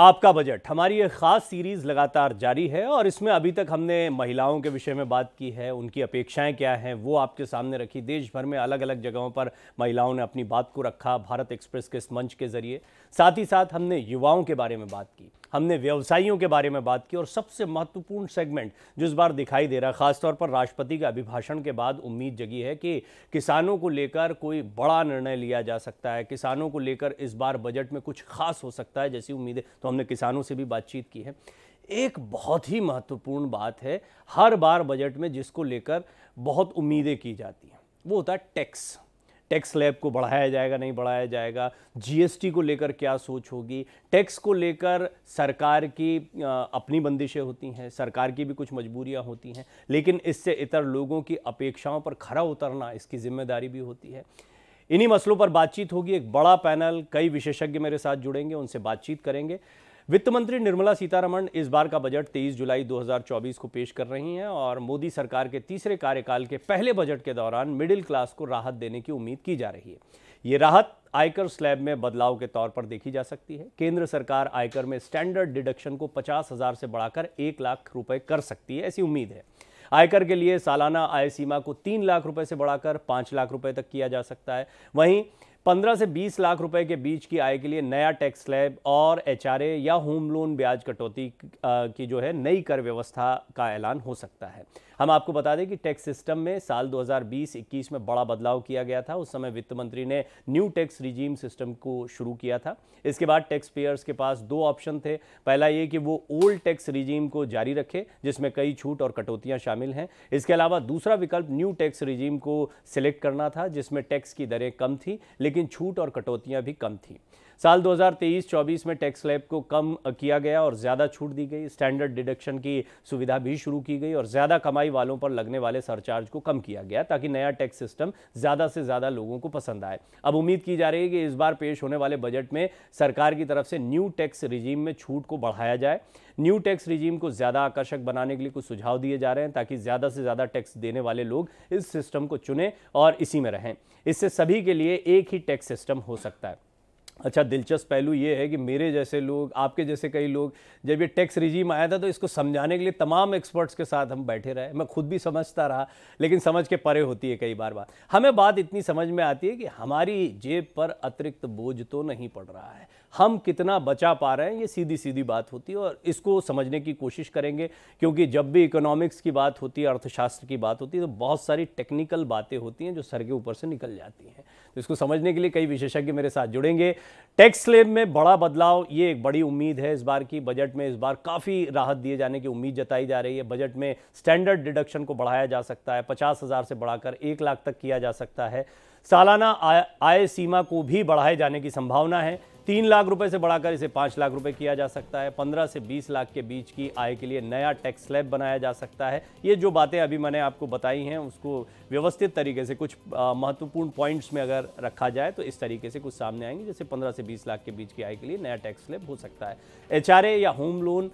आपका बजट हमारी ये ख़ास सीरीज़ लगातार जारी है और इसमें अभी तक हमने महिलाओं के विषय में बात की है उनकी अपेक्षाएं क्या हैं वो आपके सामने रखी देश भर में अलग अलग जगहों पर महिलाओं ने अपनी बात को रखा भारत एक्सप्रेस के इस मंच के ज़रिए साथ ही साथ हमने युवाओं के बारे में बात की हमने व्यवसायियों के बारे में बात की और सबसे महत्वपूर्ण सेगमेंट जो इस बार दिखाई दे रहा है खासतौर पर राष्ट्रपति के अभिभाषण के बाद उम्मीद जगी है कि किसानों को लेकर कोई बड़ा निर्णय लिया जा सकता है किसानों को लेकर इस बार बजट में कुछ खास हो सकता है जैसी उम्मीद है तो हमने किसानों से भी बातचीत की है एक बहुत ही महत्वपूर्ण बात है हर बार बजट में जिसको लेकर बहुत उम्मीदें की जाती हैं वो होता है टैक्स टैक्स लैब को बढ़ाया जाएगा नहीं बढ़ाया जाएगा जीएसटी को लेकर क्या सोच होगी टैक्स को लेकर सरकार की अपनी बंदिशें होती हैं सरकार की भी कुछ मजबूरियां होती हैं लेकिन इससे इतर लोगों की अपेक्षाओं पर खरा उतरना इसकी जिम्मेदारी भी होती है इन्हीं मसलों पर बातचीत होगी एक बड़ा पैनल कई विशेषज्ञ मेरे साथ जुड़ेंगे उनसे बातचीत करेंगे वित्त मंत्री निर्मला सीतारमण इस बार का बजट 23 जुलाई 2024 को पेश कर रही हैं और मोदी सरकार के तीसरे कार्यकाल के पहले बजट के दौरान मिडिल क्लास को राहत देने की उम्मीद की जा रही है ये राहत आयकर स्लैब में बदलाव के तौर पर देखी जा सकती है केंद्र सरकार आयकर में स्टैंडर्ड डिडक्शन को पचास हजार से बढ़ाकर एक लाख रुपए कर सकती है ऐसी उम्मीद है आयकर के लिए सालाना आय सीमा को तीन लाख रुपए से बढ़ाकर पांच लाख रुपए तक किया जा सकता है वहीं पंद्रह से बीस लाख रुपए के बीच की आय के लिए नया टैक्स स्लैब और एचआरए या होम लोन ब्याज कटौती की जो है नई कर व्यवस्था का ऐलान हो सकता है हम आपको बता दें कि टैक्स सिस्टम में साल 2020-21 में बड़ा बदलाव किया गया था उस समय वित्त मंत्री ने न्यू टैक्स रिजीम सिस्टम को शुरू किया था इसके बाद टैक्स पेयर्स के पास दो ऑप्शन थे पहला ये कि वो ओल्ड टैक्स रिजीम को जारी रखे जिसमें कई छूट और कटौतियाँ शामिल हैं इसके अलावा दूसरा विकल्प न्यू टैक्स रिजीम को सिलेक्ट करना था जिसमें टैक्स की दरें कम थी लेकिन छूट और कटौतियाँ भी कम थी साल 2023-24 में टैक्स लैब को कम किया गया और ज़्यादा छूट दी गई स्टैंडर्ड डिडक्शन की सुविधा भी शुरू की गई और ज़्यादा कमाई वालों पर लगने वाले सरचार्ज को कम किया गया ताकि नया टैक्स सिस्टम ज़्यादा से ज़्यादा लोगों को पसंद आए अब उम्मीद की जा रही है कि इस बार पेश होने वाले बजट में सरकार की तरफ से न्यू टैक्स रिजीम में छूट को बढ़ाया जाए न्यू टैक्स रिजीम को ज़्यादा आकर्षक बनाने के लिए कुछ सुझाव दिए जा रहे हैं ताकि ज़्यादा से ज़्यादा टैक्स देने वाले लोग इस सिस्टम को चुनें और इसी में रहें इससे सभी के लिए एक ही टैक्स सिस्टम हो सकता है अच्छा दिलचस्प पहलू ये है कि मेरे जैसे लोग आपके जैसे कई लोग जब ये टैक्स रिजीम आया था तो इसको समझाने के लिए तमाम एक्सपर्ट्स के साथ हम बैठे रहे मैं खुद भी समझता रहा लेकिन समझ के परे होती है कई बार बात हमें बात इतनी समझ में आती है कि हमारी जेब पर अतिरिक्त बोझ तो नहीं पड़ रहा है हम कितना बचा पा रहे हैं ये सीधी सीधी बात होती है और इसको समझने की कोशिश करेंगे क्योंकि जब भी इकोनॉमिक्स की बात होती है अर्थशास्त्र की बात होती है तो बहुत सारी टेक्निकल बातें होती हैं जो सर के ऊपर से निकल जाती हैं तो इसको समझने के लिए कई विशेषज्ञ मेरे साथ जुड़ेंगे टैक्स स्लेब में बड़ा बदलाव ये एक बड़ी उम्मीद है इस बार की बजट में इस बार काफ़ी राहत दिए जाने की उम्मीद जताई जा रही है बजट में स्टैंडर्ड डिडक्शन को बढ़ाया जा सकता है पचास हज़ार से बढ़ाकर एक लाख तक किया जा सकता है सालाना आय, आय सीमा को भी बढ़ाए जाने की संभावना है तीन लाख रुपए से बढ़ाकर इसे पाँच लाख रुपए किया जा सकता है पंद्रह से बीस लाख के बीच की आय के लिए नया टैक्स स्लैब बनाया जा सकता है ये जो बातें अभी मैंने आपको बताई हैं उसको व्यवस्थित तरीके से कुछ महत्वपूर्ण पॉइंट्स में अगर रखा जाए तो इस तरीके से कुछ सामने आएंगे जैसे पंद्रह से बीस लाख के बीच की आय के लिए नया टैक्स स्लैब हो सकता है एच या होम लोन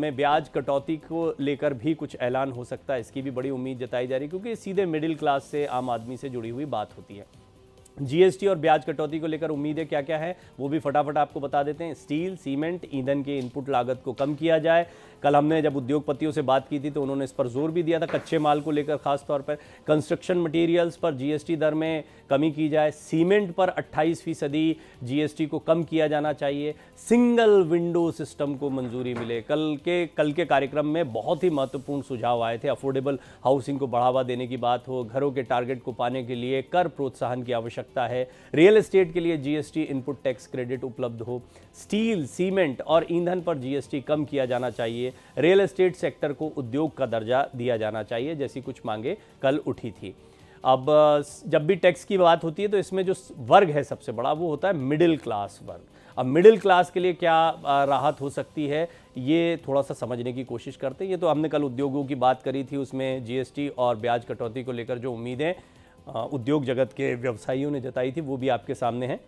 में ब्याज कटौती को लेकर भी कुछ ऐलान हो सकता है इसकी भी बड़ी उम्मीद जताई जा रही है क्योंकि सीधे मिडिल क्लास से आम आदमी से जुड़ी हुई बात होती है जीएसटी और ब्याज कटौती को लेकर उम्मीदें क्या क्या है वो भी फटाफट आपको बता देते हैं स्टील सीमेंट ईंधन के इनपुट लागत को कम किया जाए कल हमने जब उद्योगपतियों से बात की थी तो उन्होंने इस पर जोर भी दिया था कच्चे माल को लेकर खास तौर पर कंस्ट्रक्शन मटेरियल्स पर जीएसटी दर में कमी की जाए सीमेंट पर 28 फीसदी जीएसटी को कम किया जाना चाहिए सिंगल विंडो सिस्टम को मंजूरी मिले कल के कल के कार्यक्रम में बहुत ही महत्वपूर्ण सुझाव आए थे अफोर्डेबल हाउसिंग को बढ़ावा देने की बात हो घरों के टारगेट को पाने के लिए कर प्रोत्साहन की आवश्यकता है रियल एस्टेट के लिए जीएसटी इनपुट टैक्स क्रेडिट उपलब्ध हो स्टील सीमेंट और ईंधन पर जीएसटी कम किया जाना चाहिए रियल एस्टेट सेक्टर को उद्योग का दर्जा दिया जाना चाहिए जैसी कुछ मांगे कल उठी थी अब जब भी टैक्स की बात होती है तो इसमें जो वर्ग है सबसे बड़ा वो होता है मिडिल क्लास वर्ग अब मिडिल क्लास के लिए क्या राहत हो सकती है ये थोड़ा सा समझने की कोशिश करते हैं ये तो हमने कल उद्योगों की बात करी थी उसमें जीएसटी और ब्याज कटौती को लेकर जो उम्मीदें उद्योग जगत के व्यवसायियों ने जताई थी वो भी आपके सामने हैं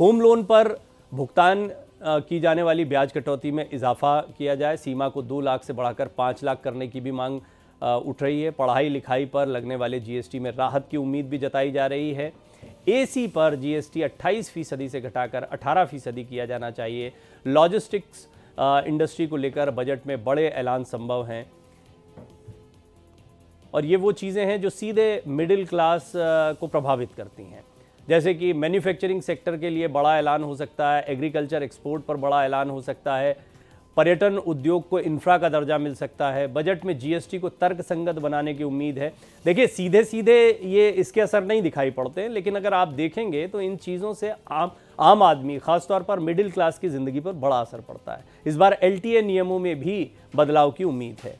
होम लोन पर भुगतान की जाने वाली ब्याज कटौती में इजाफा किया जाए सीमा को दो लाख से बढ़ाकर पाँच लाख करने की भी मांग उठ रही है पढ़ाई लिखाई पर लगने वाले जीएसटी में राहत की उम्मीद भी जताई जा रही है एसी पर जीएसटी 28 फीसदी से घटाकर 18 फीसदी किया जाना चाहिए लॉजिस्टिक्स इंडस्ट्री को लेकर बजट में बड़े ऐलान संभव हैं और ये वो चीज़ें हैं जो सीधे मिडिल क्लास को प्रभावित करती हैं जैसे कि मैन्युफैक्चरिंग सेक्टर के लिए बड़ा ऐलान हो सकता है एग्रीकल्चर एक्सपोर्ट पर बड़ा ऐलान हो सकता है पर्यटन उद्योग को इंफ्रा का दर्जा मिल सकता है बजट में जीएसटी को तर्क संगत बनाने की उम्मीद है देखिए सीधे सीधे ये इसके असर नहीं दिखाई पड़ते हैं लेकिन अगर आप देखेंगे तो इन चीज़ों से आम आम आदमी खासतौर पर मिडिल क्लास की ज़िंदगी पर बड़ा असर पड़ता है इस बार एल नियमों में भी बदलाव की उम्मीद है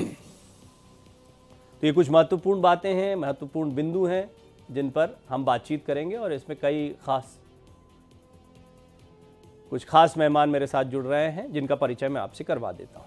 तो ये कुछ महत्वपूर्ण बातें हैं महत्वपूर्ण बिंदु हैं जिन पर हम बातचीत करेंगे और इसमें कई खास कुछ खास मेहमान मेरे साथ जुड़ रहे हैं जिनका परिचय मैं आपसे करवा देता हूं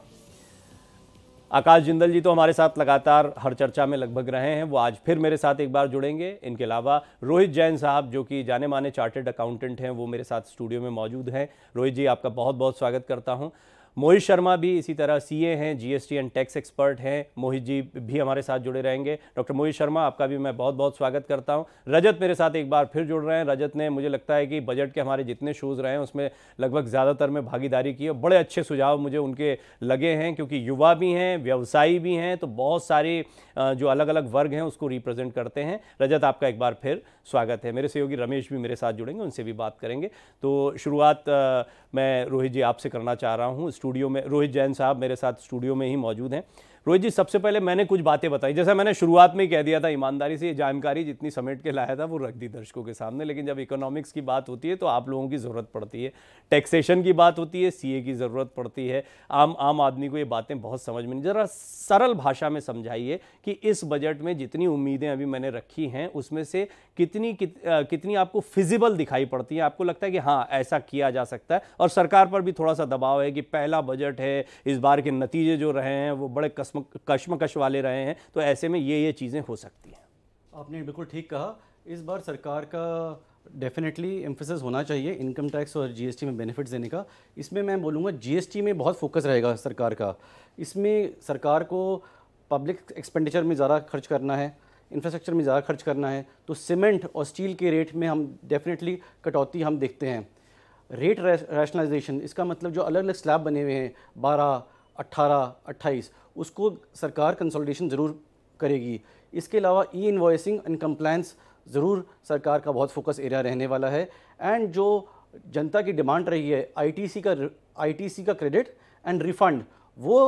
आकाश जिंदल जी तो हमारे साथ लगातार हर चर्चा में लगभग रहे हैं वो आज फिर मेरे साथ एक बार जुड़ेंगे इनके अलावा रोहित जैन साहब जो कि जाने माने चार्टेड अकाउंटेंट हैं वो मेरे साथ स्टूडियो में मौजूद हैं रोहित जी आपका बहुत बहुत स्वागत करता हूँ मोहित शर्मा भी इसी तरह सीए हैं जीएसटी एंड टैक्स एक्सपर्ट हैं मोहित जी भी हमारे साथ जुड़े रहेंगे डॉक्टर मोहित शर्मा आपका भी मैं बहुत बहुत स्वागत करता हूं रजत मेरे साथ एक बार फिर जुड़ रहे हैं रजत ने मुझे लगता है कि बजट के हमारे जितने शोज़ रहे हैं उसमें लगभग ज़्यादातर में भागीदारी की और बड़े अच्छे सुझाव मुझे उनके लगे हैं क्योंकि युवा भी हैं व्यवसायी भी हैं तो बहुत सारे जो अलग अलग वर्ग हैं उसको रिप्रेजेंट करते हैं रजत आपका एक बार फिर स्वागत है मेरे सहयोगी रमेश भी मेरे साथ जुड़ेंगे उनसे भी बात करेंगे तो शुरुआत मैं रोहित जी आपसे करना चाह रहा हूँ स्टूडियो में रोहित जैन साहब मेरे साथ स्टूडियो में ही मौजूद हैं रोहित जी सबसे पहले मैंने कुछ बातें बताई जैसा मैंने शुरुआत में ही कह दिया था ईमानदारी से ये जानकारी जितनी समेट के लाया था वो रख दी दर्शकों के सामने लेकिन जब इकोनॉमिक्स की बात होती है तो आप लोगों की ज़रूरत पड़ती है टैक्सेशन की बात होती है सी की ज़रूरत पड़ती है आम आम आदमी को ये बातें बहुत समझ में नहीं ज़रा सरल भाषा में समझाइए कि इस बजट में जितनी उम्मीदें अभी मैंने रखी हैं उसमें से कितनी कित, कितनी आपको फिजिबल दिखाई पड़ती है आपको लगता है कि हाँ ऐसा किया जा सकता है और सरकार पर भी थोड़ा सा दबाव है कि पहला बजट है इस बार के नतीजे जो रहे हैं वो बड़े कस कश्म कश्मकश वाले रहे हैं तो ऐसे में ये ये चीज़ें हो सकती हैं आपने बिल्कुल ठीक कहा इस बार सरकार का डेफिनेटली एम्फोसिस होना चाहिए इनकम टैक्स और जीएसटी में बेनिफिट्स देने का इसमें मैं बोलूँगा जीएसटी में बहुत फोकस रहेगा सरकार का इसमें सरकार को पब्लिक एक्सपेंडिचर में ज़्यादा खर्च करना है इंफ्रास्ट्रक्चर में ज़्यादा खर्च करना है तो सीमेंट और स्टील के रेट में हम डेफिनेटली कटौती हम देखते हैं रेट रैशनलाइजेशन इसका मतलब जो अलग अलग स्लैब बने हुए हैं बारह अट्ठारह अट्ठाईस उसको सरकार कंसोलिडेशन ज़रूर करेगी इसके अलावा ई इन्वॉइसिंग एंड कंप्लायंस ज़रूर सरकार का बहुत फोकस एरिया रहने वाला है एंड जो जनता की डिमांड रही है आईटीसी का आईटीसी का क्रेडिट एंड रिफ़ंड वो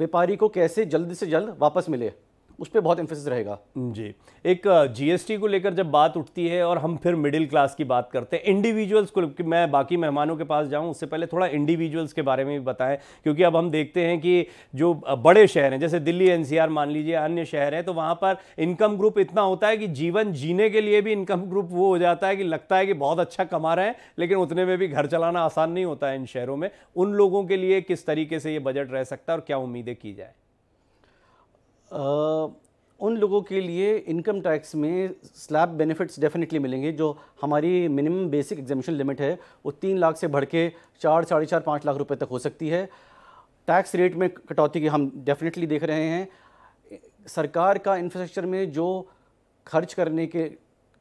व्यापारी को कैसे जल्द से जल्द वापस मिले उस पर बहुत इन्फोसिस रहेगा हम्म, जी एक जीएसटी को लेकर जब बात उठती है और हम फिर मिडिल क्लास की बात करते हैं इंडिविजुअल्स को मैं बाकी मेहमानों के पास जाऊं उससे पहले थोड़ा इंडिविजुअल्स के बारे में भी बताएं क्योंकि अब हम देखते हैं कि जो बड़े शहर हैं जैसे दिल्ली एनसीआर मान लीजिए अन्य शहर हैं तो वहाँ पर इनकम ग्रुप इतना होता है कि जीवन जीने के लिए भी इनकम ग्रुप वो हो जाता है कि लगता है कि बहुत अच्छा कमा रहे हैं लेकिन उतने में भी घर चलाना आसान नहीं होता है इन शहरों में उन लोगों के लिए किस तरीके से ये बजट रह सकता है और क्या उम्मीदें की जाए उन लोगों के लिए इनकम टैक्स में स्लैब बेनिफिट्स डेफिनेटली मिलेंगे जो हमारी मिनिमम बेसिक एग्जामेशन लिमिट है वो तीन लाख से बढ़ के चार साढ़े चार पाँच लाख रुपए तक हो सकती है टैक्स रेट में कटौती की हम डेफिनेटली देख रहे हैं सरकार का इंफ्रास्ट्रक्चर में जो खर्च करने के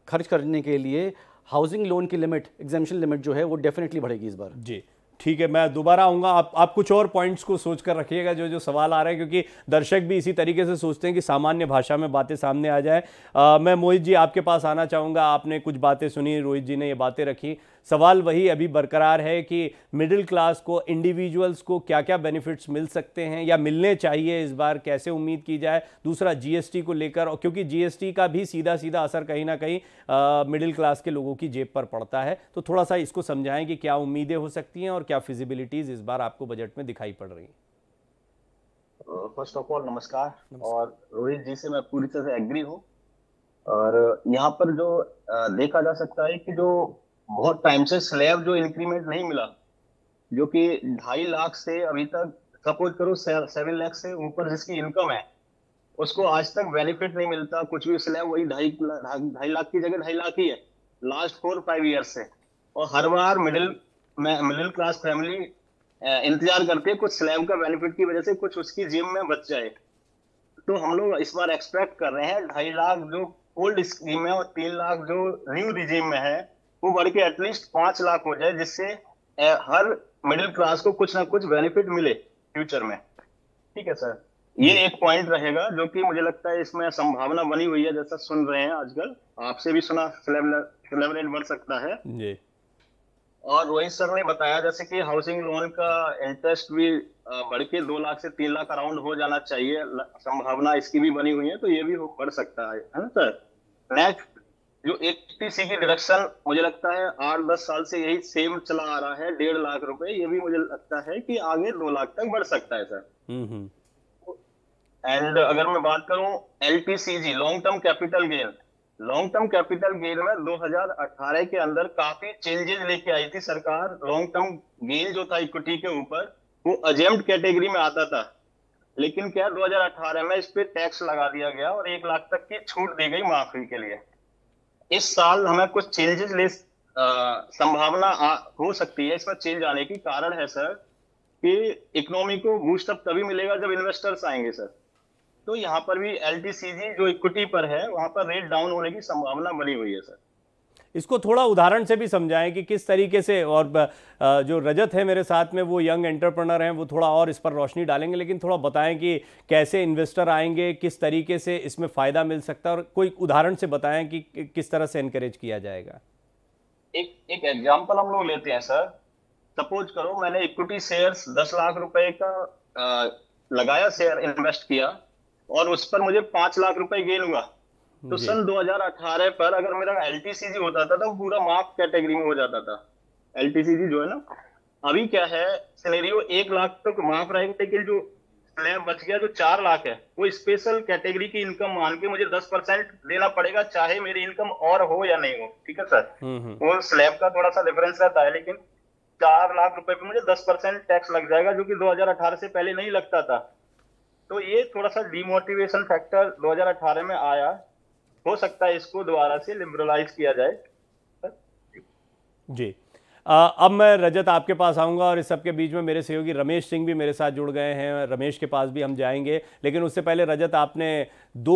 खर्च करने के लिए हाउसिंग लोन की लिमिट एग्जामेशन लिमिट जो है वो डेफिनेटली बढ़ेगी इस बार जी ठीक है मैं दोबारा आऊँगा आप आप कुछ और पॉइंट्स को सोच कर रखिएगा जो जो सवाल आ रहे हैं क्योंकि दर्शक भी इसी तरीके से सोचते हैं कि सामान्य भाषा में बातें सामने आ जाए मैं मोहित जी आपके पास आना चाहूँगा आपने कुछ बातें सुनी रोहित जी ने ये बातें रखी सवाल वही अभी बरकरार है कि मिडिल क्लास को इंडिविजुअल्स को क्या क्या बेनिफिट्स मिल सकते हैं या मिलने चाहिए इस बार कैसे उम्मीद की जाए दूसरा जीएसटी को लेकर और क्योंकि जीएसटी का भी सीधा सीधा असर कहीं ना कहीं मिडिल क्लास के लोगों की जेब पर पड़ता है तो थोड़ा सा इसको समझाएं कि क्या उम्मीदें हो सकती हैं और क्या फिजिबिलिटीज़ इस बार आपको बजट में दिखाई पड़ रही हैं फर्स्ट ऑफ ऑल नमस्कार और रोहित जी से मैं पूरी तरह से एग्री हूँ और यहाँ पर जो देखा जा सकता है कि जो बहुत टाइम से स्लैब जो इंक्रीमेंट नहीं मिला जो कि ढाई लाख से अभी तक सपोज करो सेवन लाख से ऊपर जिसकी इनकम है उसको आज तक बेनिफिट नहीं मिलता कुछ भी स्लैब वही ढाई ढाई लाख की जगह ढाई लाख ही है लास्ट फोर फाइव ईयर से और हर बार मिडिल मिडिल क्लास फैमिली इंतजार करते कुछ स्लैब का बेनिफिट की वजह से कुछ उसकी जिम में बच जाए तो हम लोग इस बार एक्सपेक्ट कर रहे हैं ढाई लाख जो ओल्ड स्कीम है और तीन लाख जो न्यू रिजीम में है वो बढ़ के एटलीस्ट पांच लाख हो जाए जिससे हर मिडिल क्लास को कुछ ना कुछ बेनिफिट मिले फ्यूचर में ठीक है सर ये एक पॉइंट रहेगा जो कि मुझे लगता है इसमें संभावना बनी हुई है जैसा सुन रहे हैं आजकल आपसे भी सुना सेलेब्रेट बढ़ सकता है जी और रोहित सर ने बताया जैसे कि हाउसिंग लोन का इंटरेस्ट भी बढ़ के दो लाख से तीन लाख अराउंड हो जाना चाहिए संभावना इसकी भी बनी हुई है तो ये भी बढ़ सकता है है ना सर नेक्स्ट जो एट्टी सी की डिडक्शन मुझे लगता है आठ दस साल से यही सेम चला आ रहा है डेढ़ लाख रुपए ये भी मुझे लगता है कि आगे दो लाख तक बढ़ सकता है सर एंड हम्म, हम्म। अगर मैं बात करूं L long term capital gain long term capital gain में 2018 के अंदर काफी चेंजेस लेके आई थी सरकार लॉन्ग टर्म गेन जो था इक्विटी के ऊपर वो अजेम्प्ट कैटेगरी में आता था लेकिन क्या 2018 में इस पे टैक्स लगा दिया गया और एक लाख तक की छूट दी गई माफी के लिए इस साल हमें कुछ चेंजेस ले संभावना आ, हो सकती है इसमें चेंज आने की कारण है सर कि इकोनॉमी को बूस्टअप तभी मिलेगा जब इन्वेस्टर्स आएंगे सर तो यहाँ पर भी एल जो इक्विटी पर है वहां पर रेट डाउन होने की संभावना बनी हुई है सर इसको थोड़ा उदाहरण से भी समझाएं कि किस तरीके से और जो रजत है मेरे साथ में वो यंग एंटरप्रेनर हैं वो थोड़ा और इस पर रोशनी डालेंगे लेकिन थोड़ा बताएं कि कैसे इन्वेस्टर आएंगे किस तरीके से इसमें फ़ायदा मिल सकता है और कोई उदाहरण से बताएं कि किस तरह से इनक्रेज किया जाएगा एक एक एग्जाम्पल हम लोग लेते हैं सर सपोज करो मैंने इक्विटी शेयर दस लाख रुपए का आ, लगाया शेयर इन्वेस्ट किया और उस पर मुझे पांच लाख रुपए गेन हुआ तो सन 2018 पर अगर मेरा एल होता था तो पूरा माफ कैटेगरी में हो जाता था एल जो है ना अभी क्या है सिनेरियो एक लाख तक तो माफ रहेगा लेकिन जो स्लैब बच गया जो चार लाख है वो स्पेशल कैटेगरी की इनकम मान के मुझे दस परसेंट देना पड़ेगा चाहे मेरी इनकम और हो या नहीं हो ठीक है सर हम्म, हम्म। वो स्लैब का थोड़ा सा डिफरेंस रहता है लेकिन चार लाख रुपए पे मुझे दस परसेंट टैक्स लग जाएगा जो कि 2018 से पहले नहीं लगता था तो ये थोड़ा सा डिमोटिवेशन फैक्टर 2018 में आया हो सकता है इसको दोबारा से लिबरलाइज किया जाए जी अब मैं रजत आपके पास आऊँगा और इस सब के बीच में मेरे सहयोगी रमेश सिंह भी मेरे साथ जुड़ गए हैं रमेश के पास भी हम जाएंगे लेकिन उससे पहले रजत आपने दो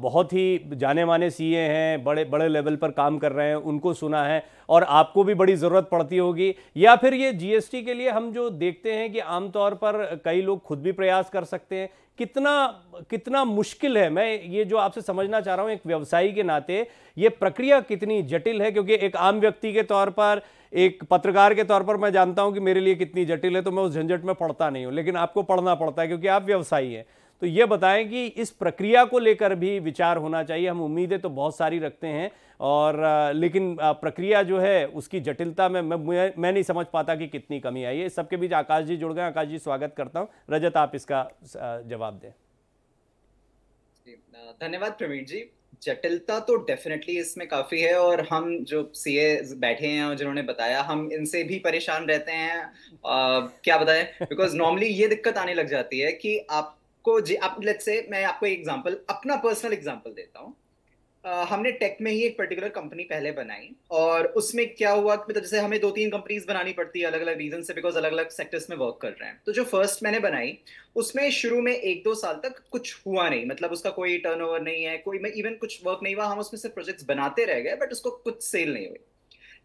बहुत ही जाने माने सीए हैं बड़े बड़े लेवल पर काम कर रहे हैं उनको सुना है और आपको भी बड़ी ज़रूरत पड़ती होगी या फिर ये जीएसटी के लिए हम जो देखते हैं कि आमतौर पर कई लोग खुद भी प्रयास कर सकते हैं कितना कितना मुश्किल है मैं ये जो आपसे समझना चाह रहा हूँ एक व्यवसायी के नाते ये प्रक्रिया कितनी जटिल है क्योंकि एक आम व्यक्ति के तौर पर एक पत्रकार के तौर पर मैं जानता हूं कि मेरे लिए कितनी जटिल है तो मैं उस झंझट में पढ़ता नहीं हूं लेकिन आपको पढ़ना पड़ता है क्योंकि आप व्यवसायी हैं तो ये बताएं कि इस प्रक्रिया को लेकर भी विचार होना चाहिए हम उम्मीदें तो बहुत सारी रखते हैं और लेकिन प्रक्रिया जो है उसकी जटिलता में मैं मैं नहीं समझ पाता कि कितनी कमी आई है इस सबके बीच आकाश जी जुड़ गए आकाश जी स्वागत करता हूँ रजत आप इसका जवाब दें धन्यवाद प्रवीण जी जटिलता तो डेफिनेटली इसमें काफ़ी है और हम जो सी बैठे हैं और जिन्होंने बताया हम इनसे भी परेशान रहते हैं आ, क्या बताए बिकॉज नॉर्मली ये दिक्कत आने लग जाती है कि आपको जी आप लेट्स से मैं आपको एग्जांपल अपना पर्सनल एग्जांपल देता हूँ हमने टेक में ही एक पर्टिकुलर कंपनी पहले बनाई और उसमें क्या हुआ मतलब जैसे हमें दो तीन कंपनीज बनानी पड़ती है अलग अलग रीजन से बिकॉज अलग अलग सेक्टर्स में वर्क कर रहे हैं तो जो फर्स्ट मैंने बनाई उसमें शुरू में एक दो साल तक कुछ हुआ नहीं मतलब उसका कोई टर्न नहीं है कोई इवन कुछ वर्क नहीं हुआ हम उसमें सिर्फ प्रोजेक्ट्स बनाते रह गए बट उसको कुछ सेल नहीं हुई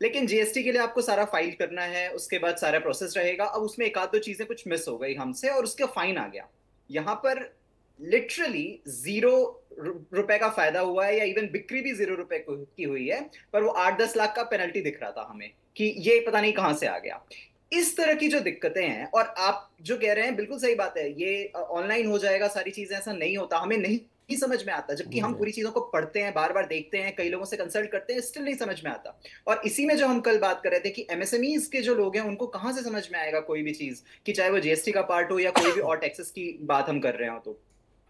लेकिन जीएसटी के लिए आपको सारा फाइल करना है उसके बाद सारा प्रोसेस रहेगा अब उसमें एक आध दो चीजें कुछ मिस हो गई हमसे और उसका फाइन आ गया यहाँ पर लिटरली जीरो रुपए का फायदा हुआ है या इवन बिक्री भी जीरो रुपए की हुई है पर वो आठ दस लाख का पेनल्टी दिख रहा था हमें कि ये पता नहीं कहां से आ गया इस तरह की जो दिक्कतें हैं और आप जो कह रहे हैं बिल्कुल सही बात है ये ऑनलाइन हो जाएगा सारी चीजें ऐसा नहीं होता हमें नहीं ही समझ में आता जबकि हम पूरी चीजों को पढ़ते हैं बार बार देखते हैं कई लोगों से कंसल्ट करते हैं स्टिल नहीं समझ में आता और इसी में जो हम कल बात कर रहे थे कि एमएसएमई के जो लोग हैं उनको कहां से समझ में आएगा कोई भी चीज कि चाहे वो जीएसटी का पार्ट हो या कोई भी और टैक्सेस की बात हम कर रहे हो तो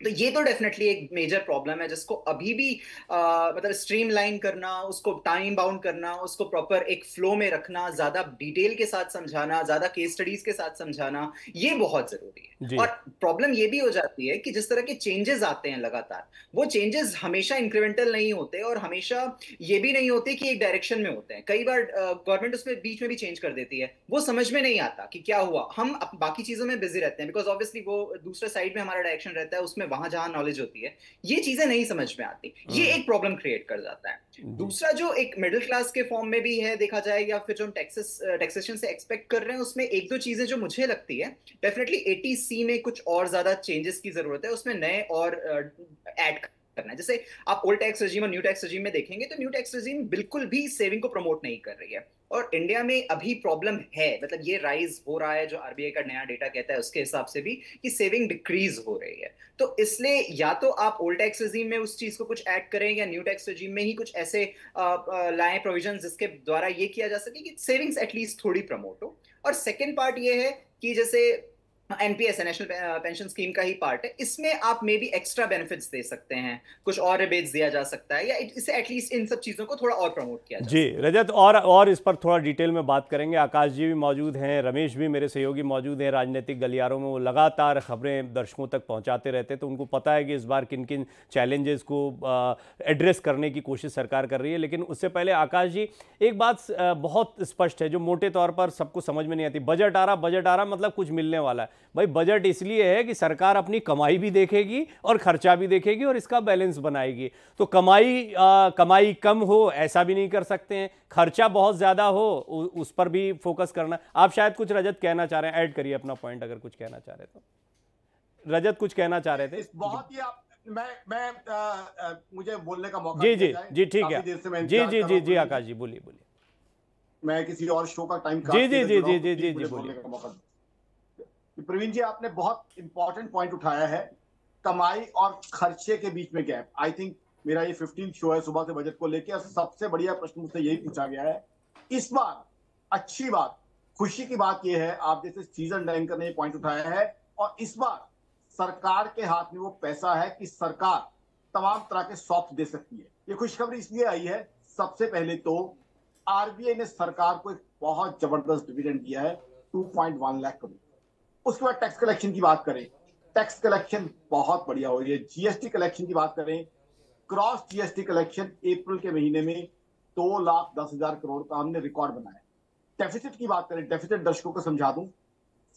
तो ये तो डेफिनेटली एक मेजर प्रॉब्लम है जिसको अभी भी आ, मतलब स्ट्रीमलाइन करना उसको टाइम बाउंड करना उसको प्रॉपर एक फ्लो में रखना ज्यादा डिटेल के साथ समझाना ज्यादा केस स्टडीज के साथ समझाना ये बहुत जरूरी है और प्रॉब्लम ये भी हो जाती है कि जिस तरह के चेंजेस आते हैं लगातार वो चेंजेस हमेशा इंक्रीमेंटल नहीं होते और हमेशा ये भी नहीं होते कि एक डायरेक्शन में होते हैं कई बार गवर्नमेंट उसमें बीच में भी चेंज कर देती है वो समझ में नहीं आता कि क्या हुआ हम बाकी चीजों में बिजी रहते हैं बिकॉज ऑब्वियसली वो दूसरे साइड में हमारा डायरेक्शन रहता है उसमें वहां जहां नॉलेज होती है ये चीजें नहीं समझ में आती ये हम्म। एक प्रॉब्लम क्रिएट कर जाता है दूसरा जो एक मिडिल क्लास के फॉर्म में भी है देखा जाए या फिर जो हम टैक्सेस टैक्सेशन से एक्सपेक्ट कर रहे हैं उसमें एक दो चीजें जो मुझे लगती है डेफिनेटली एटी सी में कुछ और ज्यादा चेंजेस की जरूरत है उसमें नए और एड uh, करना है जैसे आप ओल्ड टैक्स रजीम और न्यू टैक्स रजीम में देखेंगे तो न्यू टैक्स रजीम बिल्कुल भी सेविंग को प्रमोट नहीं कर रही है और इंडिया में अभी प्रॉब्लम है मतलब ये राइज हो रहा है जो आरबीआई का नया डेटा कहता है उसके हिसाब से भी कि सेविंग डिक्रीज हो रही है तो इसलिए या तो आप ओल्ड टैक्स रजीम में उस चीज को कुछ ऐड करें या न्यू टैक्स रजीम में ही कुछ ऐसे लाए प्रोविजन जिसके द्वारा ये किया जा सके कि सेविंग्स एटलीस्ट थोड़ी प्रमोट हो और सेकेंड पार्ट ये है कि जैसे एनपीएस है नेशनल पेंशन स्कीम का ही पार्ट है इसमें आप मे बी एक्स्ट्रा बेनिफिट्स दे सकते हैं कुछ और रिबेट्स दिया जा सकता है या इसे एटलीस्ट इन सब चीज़ों को थोड़ा और प्रमोट किया जी रजत और और इस पर थोड़ा डिटेल में बात करेंगे आकाश जी भी मौजूद हैं रमेश भी मेरे सहयोगी मौजूद हैं राजनीतिक गलियारों में वो लगातार खबरें दर्शकों तक पहुँचाते रहते तो उनको पता है कि इस बार किन किन चैलेंजेस को एड्रेस करने की कोशिश सरकार कर रही है लेकिन उससे पहले आकाश जी एक बात बहुत स्पष्ट है जो मोटे तौर पर सबको समझ में नहीं आती बजट आ रहा बजट आ रहा मतलब कुछ मिलने वाला है भाई बजट इसलिए है कि सरकार अपनी कमाई भी देखेगी और खर्चा भी देखेगी और इसका बैलेंस बनाएगी तो कमाई आ, कमाई कम हो ऐसा भी नहीं कर सकते हैं खर्चा बहुत ज़्यादा हो उ, उस पर भी फोकस करना आप शायद कुछ रजत कहना चाह रहे हैं ऐड करिए अपना पॉइंट अगर कुछ कहना चाह रहे तो रजत कुछ कहना चाह रहे थे बहुत ही आप मैं मैं आ, आ, मुझे बोलने का मौका जी जी जी ठीक है जी जी जी जी आकाश जी बोलिए बोलिए मैं किसी और शो का टाइम जी जी जी जी जी जी बोलिए प्रवीण जी आपने बहुत इंपॉर्टेंट पॉइंट उठाया है कमाई और खर्चे के बीच में गैप आई थिंक मेरा ये फिफ्टीन शो है सुबह से बजट को लेकर सबसे बढ़िया प्रश्न मुझसे यही पूछा गया है इस बार अच्छी बात खुशी की बात यह है आप जैसे सीजन डैंकर ने पॉइंट उठाया है और इस बार सरकार के हाथ में वो पैसा है कि सरकार तमाम तरह के सॉफ्ट दे सकती है ये खुशखबरी इसलिए आई है सबसे पहले तो आरबीआई ने सरकार को एक बहुत जबरदस्त डिविडेंड दिया है 2.1 लाख करोड़ उसके बाद टैक्स कलेक्शन की बात करें टैक्स कलेक्शन बहुत बढ़िया हो रही है जीएसटी कलेक्शन की बात करें क्रॉस जीएसटी कलेक्शन अप्रैल के महीने में दो लाख दस हजार करोड़ का हमने रिकॉर्ड बनाया डेफिसिट की बात करें डेफिसिट दर्शकों को समझा दूं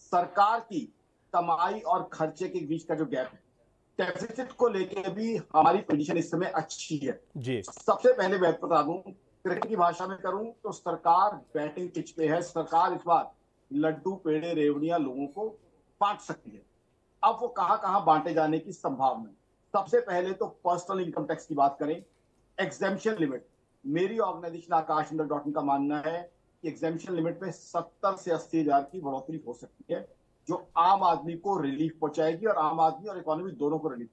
सरकार की कमाई और खर्चे के बीच का जो गैप है डेफिसिट को लेके भी हमारी पोजिशन इस समय अच्छी है जी सबसे पहले मैं बता दूं क्रिकेट की भाषा में करूं तो सरकार बैटिंग पिच पे है सरकार इस बार लड्डू पेड़े रेवड़ियां लोगों को बांट सकती है अब वो कहां कहां बांटे जाने की संभावना है सबसे पहले तो पर्सनल इनकम टैक्स की बात करें एग्जेम्पन लिमिट मेरी ऑर्गेनाइजेशन आकाश इंद्र डॉट का मानना है कि एग्जेम्पन लिमिट में सत्तर से अस्सी हजार की बढ़ोतरी हो सकती है जो आम आदमी को रिलीफ पहुंचाएगी और आम आदमी और इकोनॉमी दोनों को रिलीफ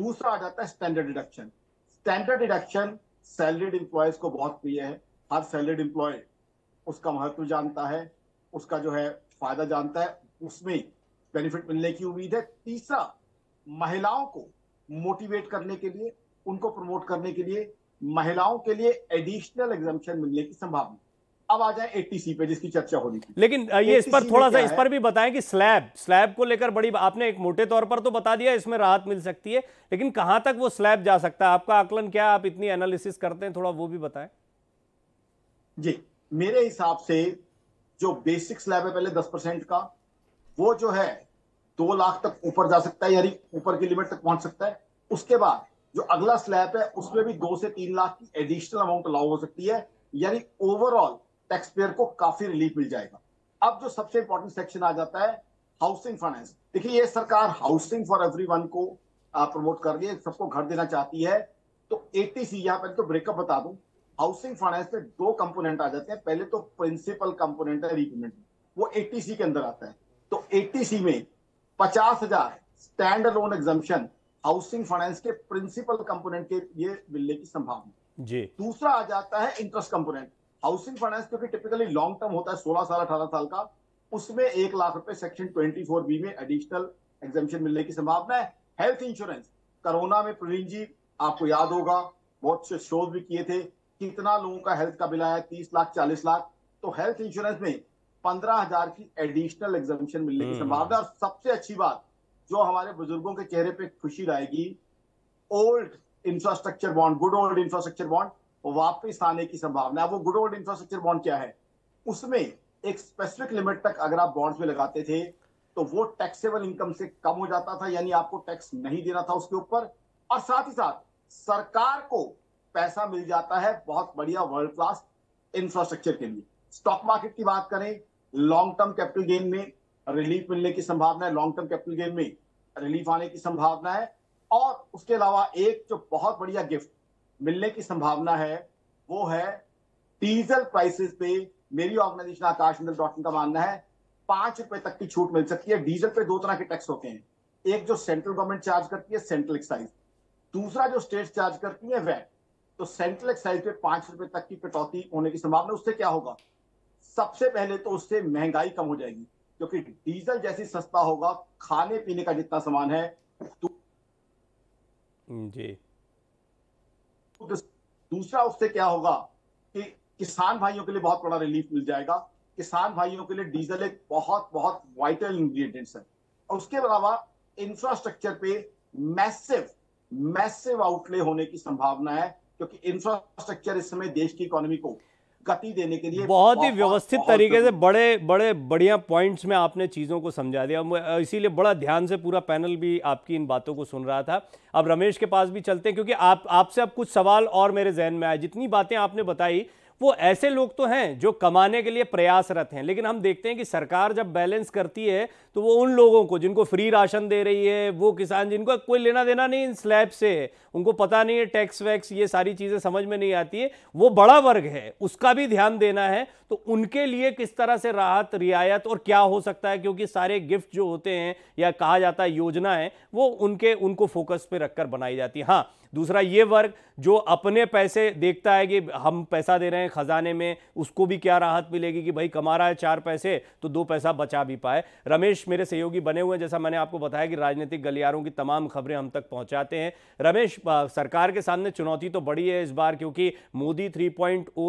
दूसरा आ जाता है standard deduction standard deduction salaried employees को बहुत प्रिय है हर सैलरीड इंप्लॉय उसका महत्व जानता है उसका जो है फायदा जानता है उसमें बेनिफिट मिलने की उम्मीद है तीसरा महिलाओं को मोटिवेट करने के लिए उनको प्रमोट करने के लिए महिलाओं के लिए एडिशनल एग्जामेशन मिलने की संभावना अब आ जाए एटीसी पे जिसकी चर्चा होनी थी लेकिन ये इस पर थोड़ा सा इस पर भी बताएं कि स्लैब स्लैब को लेकर बड़ी आपने एक मोटे तौर पर तो बता दिया इसमें राहत मिल सकती है लेकिन कहां तक वो स्लैब जा सकता है आपका आकलन क्या आप इतनी एनालिसिस करते हैं थोड़ा वो भी बताएं जी मेरे हिसाब से जो बेसिक स्लैब है पहले दस परसेंट का वो जो है दो लाख तक ऊपर जा सकता है यानी ऊपर की लिमिट तक पहुंच सकता है उसके बाद जो अगला स्लैब है उसमें भी दो से तीन लाख की एडिशनल अमाउंट अलाउ हो सकती है यानी ओवरऑल टैक्स पेयर को काफी रिलीफ मिल जाएगा अब जो सबसे इंपॉर्टेंट सेक्शन आ जाता है हाउसिंग फाइनेंस देखिए ये सरकार हाउसिंग फॉर एवरी को प्रमोट कर रही है सबको घर देना चाहती है तो एटीसी यहां पर तो ब्रेकअप बता दूं हाउसिंग फाइनेंस में दो कंपोनेंट आ जाते हैं पहले तो प्रिंसिपल कंपोनेंट है रिपेमेंट वो एटीसी के अंदर आता है तो एटीसी में पचास हजार stand loan exemption housing finance के प्रिंसिपल कंपोनेंट के ये मिलने की संभावना जी दूसरा आ जाता है इंटरेस्ट कंपोनेंट हाउसिंग फाइनेंस क्योंकि टिपिकली लॉन्ग टर्म होता है सोलह साल अठारह साल का उसमें एक लाख रुपए सेक्शन ट्वेंटी फोर बी में एडिशनल एग्जामेशन मिलने की संभावना है हेल्थ इंश्योरेंस कोरोना में प्रवीण जी आपको याद होगा बहुत से शोध भी किए थे कितना लोगों का हेल्थ का बिल आया तीस लाख चालीस लाख तो हेल्थ इंश्योरेंस में पंद्रह हजार की एडिशनल एग्जामिशन मिलने की हम्म। संभावना और सबसे अच्छी बात जो हमारे बुजुर्गों के चेहरे पे खुशी लाएगी old infrastructure bond good old infrastructure bond वापस आने की संभावना वो गुड ओल्ड इंफ्रास्ट्रक्चर बॉन्ड क्या है उसमें एक स्पेसिफिक लिमिट तक अगर आप बॉन्ड्स में लगाते थे तो वो टैक्सेबल इनकम से कम हो जाता था यानी आपको टैक्स नहीं देना था उसके ऊपर और साथ ही साथ सरकार को पैसा मिल जाता है बहुत बढ़िया वर्ल्ड क्लास इंफ्रास्ट्रक्चर के लिए स्टॉक मार्केट की बात करें लॉन्ग टर्म कैपिटल गेन में रिलीफ मिलने की संभावना है लॉन्ग टर्म कैपिटल गेन में रिलीफ आने की संभावना है और उसके अलावा एक जो बहुत बढ़िया गिफ्ट मिलने की संभावना है वो है डीजल प्राइसेस पे मेरी ऑर्गेनाइजेशन आकाश इंद्र डॉट का मानना है पांच रुपए तक की छूट मिल सकती है डीजल पे दो तरह के टैक्स होते हैं एक जो सेंट्रल गवर्नमेंट चार्ज करती है सेंट्रल एक्साइज दूसरा जो स्टेट चार्ज करती है वैट तो सेंट्रल एक्साइज पे पांच रुपए तक की कटौती होने की संभावना उससे क्या होगा सबसे पहले तो उससे महंगाई कम हो जाएगी क्योंकि डीजल जैसी सस्ता होगा खाने पीने का जितना सामान है तो जी तो दूसरा उससे क्या होगा कि किसान भाइयों के लिए बहुत बड़ा रिलीफ मिल जाएगा किसान भाइयों के लिए डीजल एक बहुत बहुत वाइटल इंग्रेडिएंट्स है और उसके अलावा इंफ्रास्ट्रक्चर पे मैसिव मैसिव आउटले होने की संभावना है क्योंकि इंफ्रास्ट्रक्चर इस समय देश की इकोनॉमी को गति देने के लिए बहुत ही व्यवस्थित तरीके से बड़े बड़े बढ़िया पॉइंट्स में आपने चीज़ों को समझा दिया इसीलिए बड़ा ध्यान से पूरा पैनल भी आपकी इन बातों को सुन रहा था अब रमेश के पास भी चलते हैं क्योंकि आप आपसे अब कुछ सवाल और मेरे जहन में आए जितनी बातें आपने बताई वो ऐसे लोग तो हैं जो कमाने के लिए प्रयासरत हैं लेकिन हम देखते हैं कि सरकार जब बैलेंस करती है तो वो उन लोगों को जिनको फ्री राशन दे रही है वो किसान जिनको कोई लेना देना नहीं इन स्लैब से उनको पता नहीं है टैक्स वैक्स ये सारी चीज़ें समझ में नहीं आती है वो बड़ा वर्ग है उसका भी ध्यान देना है तो उनके लिए किस तरह से राहत रियायत और क्या हो सकता है क्योंकि सारे गिफ्ट जो होते हैं या कहा जाता है योजनाएँ वो उनके उनको फोकस पर रखकर बनाई जाती है हाँ दूसरा ये वर्ग जो अपने पैसे देखता है कि हम पैसा दे रहे हैं ख़जाने में उसको भी क्या राहत मिलेगी कि भाई कमा रहा है चार पैसे तो दो पैसा बचा भी पाए रमेश मेरे सहयोगी बने हुए हैं जैसा मैंने आपको बताया कि राजनीतिक गलियारों की तमाम खबरें हम तक पहुंचाते हैं रमेश सरकार के सामने चुनौती तो बड़ी है इस बार क्योंकि मोदी थ्री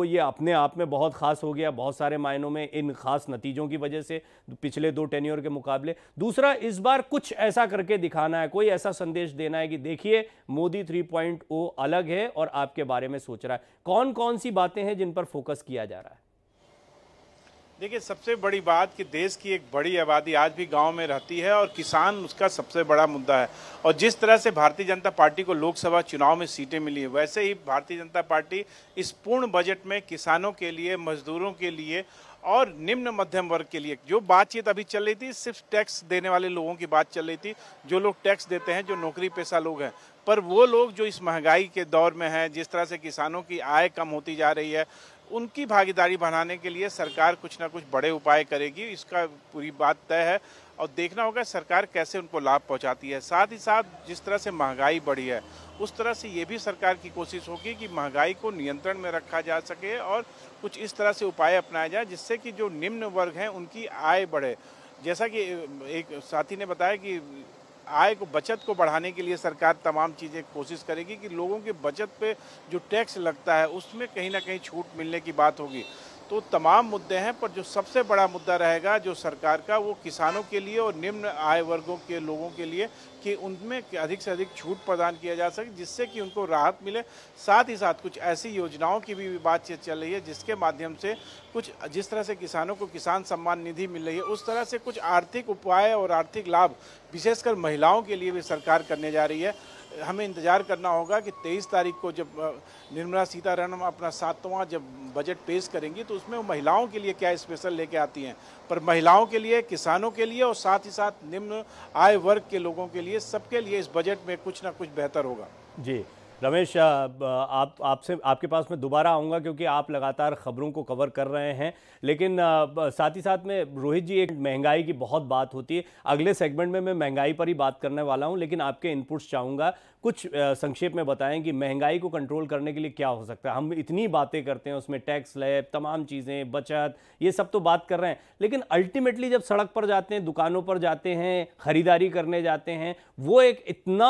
ये अपने आप में बहुत खास हो गया बहुत सारे मायनों में इन खास नतीजों की वजह से पिछले दो टेन्योर के मुकाबले दूसरा इस बार कुछ ऐसा करके दिखाना है कोई ऐसा संदेश देना है कि देखिए मोदी थ्री 2.0 अलग है और आपके बारे में सोच रहा है कौन कौन सी बातें हैं जिन पर फोकस किया जा रहा है देखिए सबसे बड़ी बात कि देश की एक बड़ी आबादी आज भी गांव में रहती है और किसान उसका सबसे बड़ा मुद्दा है और जिस तरह से भारतीय जनता पार्टी को लोकसभा चुनाव में सीटें मिली है वैसे ही भारतीय जनता पार्टी इस पूर्ण बजट में किसानों के लिए मजदूरों के लिए और निम्न मध्यम वर्ग के लिए जो बातचीत अभी चल रही थी सिर्फ टैक्स देने वाले लोगों की बात चल रही थी जो लोग टैक्स देते हैं जो नौकरी पेशा लोग हैं पर वो लोग जो इस महंगाई के दौर में हैं जिस तरह से किसानों की आय कम होती जा रही है उनकी भागीदारी बढ़ाने के लिए सरकार कुछ ना कुछ बड़े उपाय करेगी इसका पूरी बात तय है और देखना होगा सरकार कैसे उनको लाभ पहुंचाती है साथ ही साथ जिस तरह से महंगाई बढ़ी है उस तरह से ये भी सरकार की कोशिश होगी कि महंगाई को नियंत्रण में रखा जा सके और कुछ इस तरह से उपाय अपनाए जाए जिससे कि जो निम्न वर्ग हैं उनकी आय बढ़े जैसा कि एक साथी ने बताया कि आय को बचत को बढ़ाने के लिए सरकार तमाम चीज़ें कोशिश करेगी कि लोगों की बचत पे जो टैक्स लगता है उसमें कहीं ना कहीं छूट मिलने की बात होगी तो तमाम मुद्दे हैं पर जो सबसे बड़ा मुद्दा रहेगा जो सरकार का वो किसानों के लिए और निम्न आय वर्गों के लोगों के लिए कि उनमें अधिक से अधिक छूट प्रदान किया जा सके जिससे कि उनको राहत मिले साथ ही साथ कुछ ऐसी योजनाओं की भी बातचीत चल रही है जिसके माध्यम से कुछ जिस तरह से किसानों को किसान सम्मान निधि मिल रही है उस तरह से कुछ आर्थिक उपाय और आर्थिक लाभ विशेषकर महिलाओं के लिए भी सरकार करने जा रही है हमें इंतज़ार करना होगा कि 23 तारीख को जब निर्मला सीतारमण अपना सातवां जब बजट पेश करेंगी तो उसमें वो महिलाओं के लिए क्या स्पेशल लेके आती हैं पर महिलाओं के लिए किसानों के लिए और साथ ही साथ निम्न आय वर्ग के लोगों के लिए सबके लिए इस बजट में कुछ ना कुछ बेहतर होगा जी रमेश आप आपसे आपके पास मैं दोबारा आऊँगा क्योंकि आप लगातार खबरों को कवर कर रहे हैं लेकिन साथ ही साथ में रोहित जी एक महंगाई की बहुत बात होती है अगले सेगमेंट में मैं महंगाई पर ही बात करने वाला हूँ लेकिन आपके इनपुट्स चाहूँगा कुछ संक्षेप में बताएं कि महंगाई को कंट्रोल करने के लिए क्या हो सकता है हम इतनी बातें करते हैं उसमें टैक्स लैब तमाम चीज़ें बचत ये सब तो बात कर रहे हैं लेकिन अल्टीमेटली जब सड़क पर जाते हैं दुकानों पर जाते हैं ख़रीदारी करने जाते हैं वो एक इतना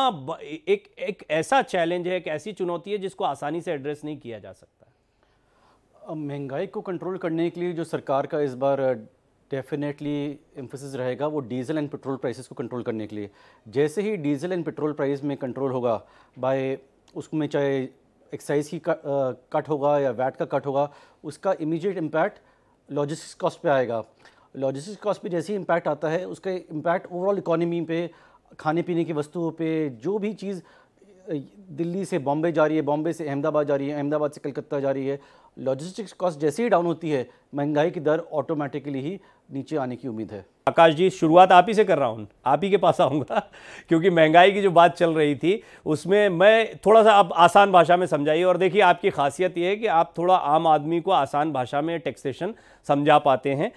एक एक ऐसा चैलेंज है एक ऐसी चुनौती है जिसको आसानी से एड्रेस नहीं किया जा सकता महंगाई को कंट्रोल करने के लिए जो सरकार का इस बार डेफिनेटली एम्फोसिस रहेगा वो डीजल एंड पेट्रोल प्राइसेस को कंट्रोल करने के लिए जैसे ही डीजल एंड पेट्रोल प्राइस में कंट्रोल होगा बाय उसमें चाहे एक्साइज की कट होगा या वैट का कट होगा उसका इमीडिएट इम्पैक्ट लॉजिस्टिक्स कॉस्ट पे आएगा लॉजिस्टिक्स कॉस्ट पे जैसे ही इम्पैक्ट आता है उसका इम्पैक्ट ओवरऑल इकोनॉमी पे खाने पीने की वस्तुओं पे जो भी चीज़ दिल्ली से बॉम्बे जा रही है बॉम्बे से अहमदाबाद जा रही है अहमदाबाद से कलकत्ता जा रही है लॉजिस्टिक्स कॉस्ट जैसे ही डाउन होती है महंगाई की दर ऑटोमेटिकली ही नीचे आने की उम्मीद है आकाश जी शुरुआत आप ही से कर रहा हूँ आप ही के पास आऊँगा क्योंकि महंगाई की जो बात चल रही थी उसमें मैं थोड़ा सा आप आसान भाषा में समझाइए और देखिए आपकी खासियत ये है कि आप थोड़ा आम आदमी को आसान भाषा में टैक्सेशन समझा पाते हैं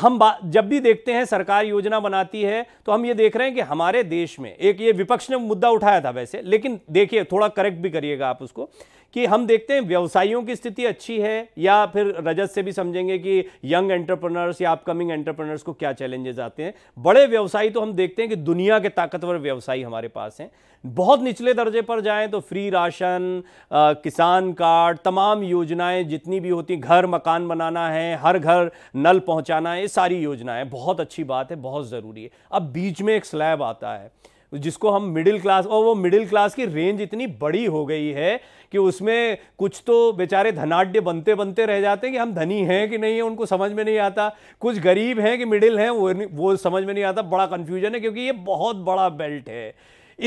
हम जब भी देखते हैं सरकार योजना बनाती है तो हम ये देख रहे हैं कि हमारे देश में एक ये विपक्ष ने मुद्दा उठाया था वैसे लेकिन देखिए थोड़ा करेक्ट भी करिएगा आप उसको कि हम देखते हैं व्यवसायियों की स्थिति अच्छी है या फिर रजत से भी समझेंगे कि यंग एंटरप्रेनर्स या अपकमिंग एंटरप्रेनर्स को क्या चैलेंजेस आते हैं बड़े व्यवसायी तो हम देखते हैं कि दुनिया के ताकतवर व्यवसायी हमारे पास हैं बहुत निचले दर्जे पर जाएं तो फ्री राशन आ, किसान कार्ड तमाम योजनाएं जितनी भी होती घर मकान बनाना है हर घर नल पहुंचाना है ये सारी योजनाएं बहुत अच्छी बात है बहुत ज़रूरी है अब बीच में एक स्लैब आता है जिसको हम मिडिल क्लास और वो मिडिल क्लास की रेंज इतनी बड़ी हो गई है कि उसमें कुछ तो बेचारे धनाढ़ बनते बनते रह जाते हैं कि हम धनी हैं कि नहीं है उनको समझ में नहीं आता कुछ गरीब हैं कि मिडिल हैं वो वो समझ में नहीं आता बड़ा कन्फ्यूजन है क्योंकि ये बहुत बड़ा बेल्ट है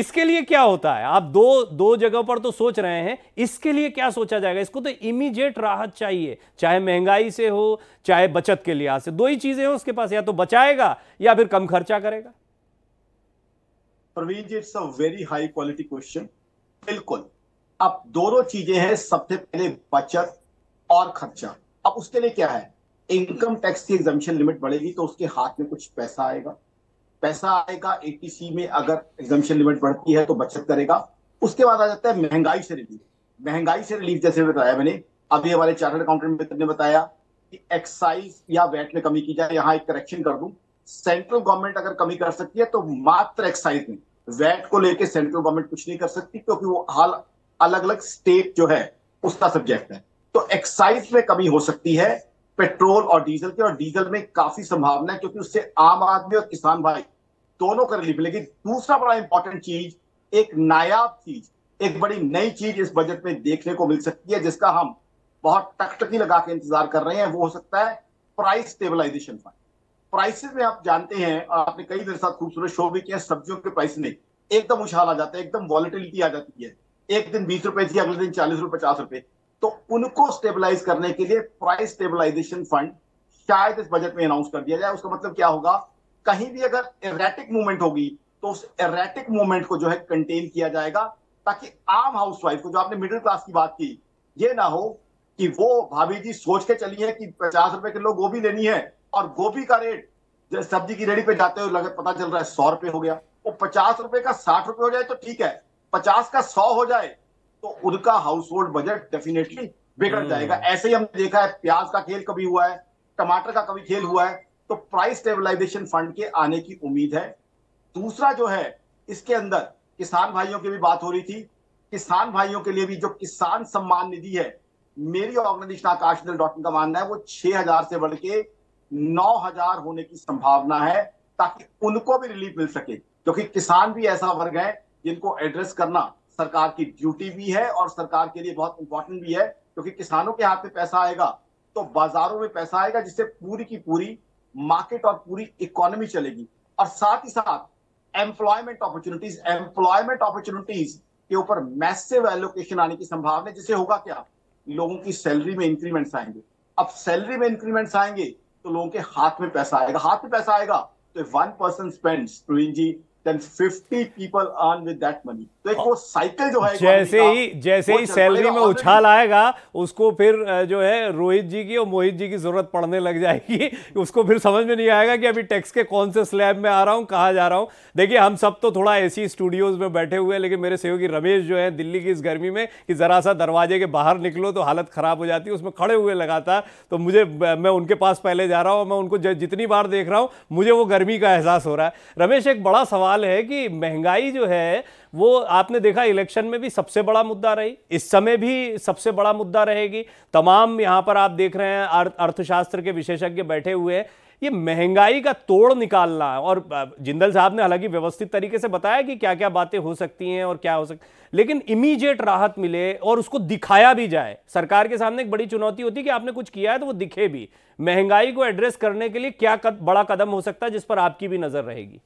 इसके लिए क्या होता है आप दो दो जगह पर तो सोच रहे हैं इसके लिए क्या सोचा जाएगा इसको तो इमीडिएट राहत चाहिए चाहे महंगाई से हो चाहे बचत के लिहाज से दो ही चीज़ें हैं उसके पास या तो बचाएगा या फिर कम खर्चा करेगा Praveen ji it's a very high quality question बिल्कुल अब दोनों चीजें हैं सबसे पहले बचत और खर्चा अब उसके लिए क्या है इनकम टैक्स की एग्जामेशन लिमिट बढ़ेगी तो उसके हाथ में कुछ पैसा आएगा पैसा आएगा एटीसी में अगर एग्जामेशन लिमिट बढ़ती है तो बचत करेगा उसके बाद आ जाता है महंगाई से रिलीफ महंगाई से रिलीफ जैसे बताया मैंने अभी हमारे चार्टर्ड अकाउंटेंट मित्र ने बताया कि एक्साइज या वैट में कमी की जाए यहाँ एक करेक्शन कर दूं सेंट्रल गवर्नमेंट अगर कमी कर सकती है तो मात्र एक्साइज में वैट को लेके सेंट्रल गवर्नमेंट कुछ नहीं कर सकती क्योंकि वो हाल अलग अलग स्टेट जो है उसका सब्जेक्ट है तो एक्साइज में कमी हो सकती है पेट्रोल और डीजल की और डीजल में काफी संभावना है क्योंकि उससे आम आदमी और किसान भाई दोनों को रिलीफ मिलेगी दूसरा बड़ा इंपॉर्टेंट चीज एक नायाब चीज एक बड़ी नई चीज इस बजट में देखने को मिल सकती है जिसका हम बहुत टकटकी लगा के इंतजार कर रहे हैं वो हो सकता है प्राइस स्टेबलाइजेशन फंड प्राइसेस में आप जानते हैं आपने कई मेरे साथ खूबसूरत शो भी किया सब्जियों के प्राइस में एकदम उछाल आ जाता है एकदम वॉलिटिलिटी आ जाती है एक दिन बीस रुपए थी अगले दिन चालीस रुपए पचास रुपए तो उनको स्टेबलाइज करने के लिए प्राइस स्टेबलाइजेशन फंड शायद इस बजट में अनाउंस कर दिया जाए उसका मतलब क्या होगा कहीं भी अगर एरेटिक मूवमेंट होगी तो उस एरेटिक मूवमेंट को जो है कंटेन किया जाएगा ताकि आम हाउसवाइफ को जो आपने मिडिल क्लास की बात की ये ना हो कि वो भाभी जी सोच के चली है कि पचास रुपए किलो गोभी लेनी है और गोभी का रेट जैसे सब्जी की रेडी पे जाते हो लगे पता चल रहा है सौ रुपए हो गया वो पचास रुपए का साठ रुपए हो जाए तो ठीक है पचास का सौ हो जाए तो उनका हाउस होल्ड बजट डेफिनेटली बिगड़ हम्म। जाएगा ऐसे ही हमने देखा है प्याज का खेल कभी हुआ है टमाटर का कभी खेल हुआ है तो प्राइस स्टेबलाइजेशन फंड के आने की उम्मीद है दूसरा जो है इसके अंदर किसान भाइयों की भी बात हो रही थी किसान भाइयों के लिए भी जो किसान सम्मान निधि है मेरी ऑर्गेनाइजेशन आकाश डॉट का मानना है वो छह हजार से बढ़ के नौ हजार होने की संभावना है ताकि उनको भी रिलीफ मिल सके क्योंकि किसान भी ऐसा वर्ग है जिनको एड्रेस करना सरकार की ड्यूटी भी है और सरकार के लिए बहुत इंपॉर्टेंट भी है क्योंकि किसानों के हाथ में पैसा आएगा तो बाजारों में पैसा आएगा जिससे पूरी की पूरी मार्केट और पूरी इकोनॉमी चलेगी और साथ ही साथ एम्प्लॉयमेंट अपॉर्चुनिटीज एम्प्लॉयमेंट अपॉर्चुनिटीज के ऊपर मैसे एलोकेशन आने की संभावना है जिससे होगा क्या लोगों की सैलरी में इंक्रीमेंट्स आएंगे अब सैलरी में इंक्रीमेंट्स आएंगे तो लोगों के हाथ में पैसा आएगा हाथ में पैसा आएगा तो one person spends Praveen ji then fifty people earn with that money तो एक वो साइकिल जो है जैसे ही जैसे ही सैलरी में उछाल आएगा उसको फिर जो है रोहित जी की और मोहित जी की जरूरत पड़ने लग जाएगी उसको फिर समझ में नहीं आएगा कि अभी टैक्स के कौन से स्लैब में आ रहा हूँ कहाँ जा रहा हूँ देखिए हम सब तो थोड़ा ऐसी स्टूडियोज में बैठे हुए हैं लेकिन मेरे सहयोगी रमेश जो है दिल्ली की इस गर्मी में कि जरा सा दरवाजे के बाहर निकलो तो हालत खराब हो जाती है उसमें खड़े हुए लगातार तो मुझे मैं उनके पास पहले जा रहा हूँ मैं उनको जितनी बार देख रहा हूँ मुझे वो गर्मी का एहसास हो रहा है रमेश एक बड़ा सवाल है कि महंगाई जो है वो आपने देखा इलेक्शन में भी सबसे बड़ा मुद्दा रही इस समय भी सबसे बड़ा मुद्दा रहेगी तमाम यहाँ पर आप देख रहे हैं अर्थशास्त्र के विशेषज्ञ बैठे हुए हैं ये महंगाई का तोड़ निकालना और जिंदल साहब ने हालांकि व्यवस्थित तरीके से बताया कि क्या क्या बातें हो सकती हैं और क्या हो सकती लेकिन इमीजिएट राहत मिले और उसको दिखाया भी जाए सरकार के सामने एक बड़ी चुनौती होती है कि आपने कुछ किया है तो वो दिखे भी महंगाई को एड्रेस करने के लिए क्या कद, बड़ा कदम हो सकता है जिस पर आपकी भी नजर रहेगी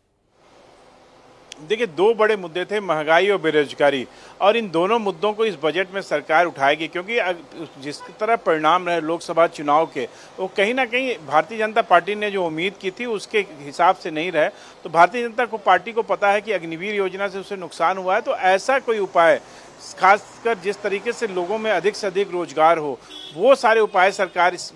देखिए दो बड़े मुद्दे थे महंगाई और बेरोजगारी और इन दोनों मुद्दों को इस बजट में सरकार उठाएगी क्योंकि जिस तरह परिणाम रहे लोकसभा चुनाव के वो कहीं ना कहीं भारतीय जनता पार्टी ने जो उम्मीद की थी उसके हिसाब से नहीं रहे तो भारतीय जनता को पार्टी को पता है कि अग्निवीर योजना से उसे नुकसान हुआ है तो ऐसा कोई उपाय खासकर जिस तरीके से लोगों में अधिक से अधिक रोजगार हो वो सारे उपाय सरकार इस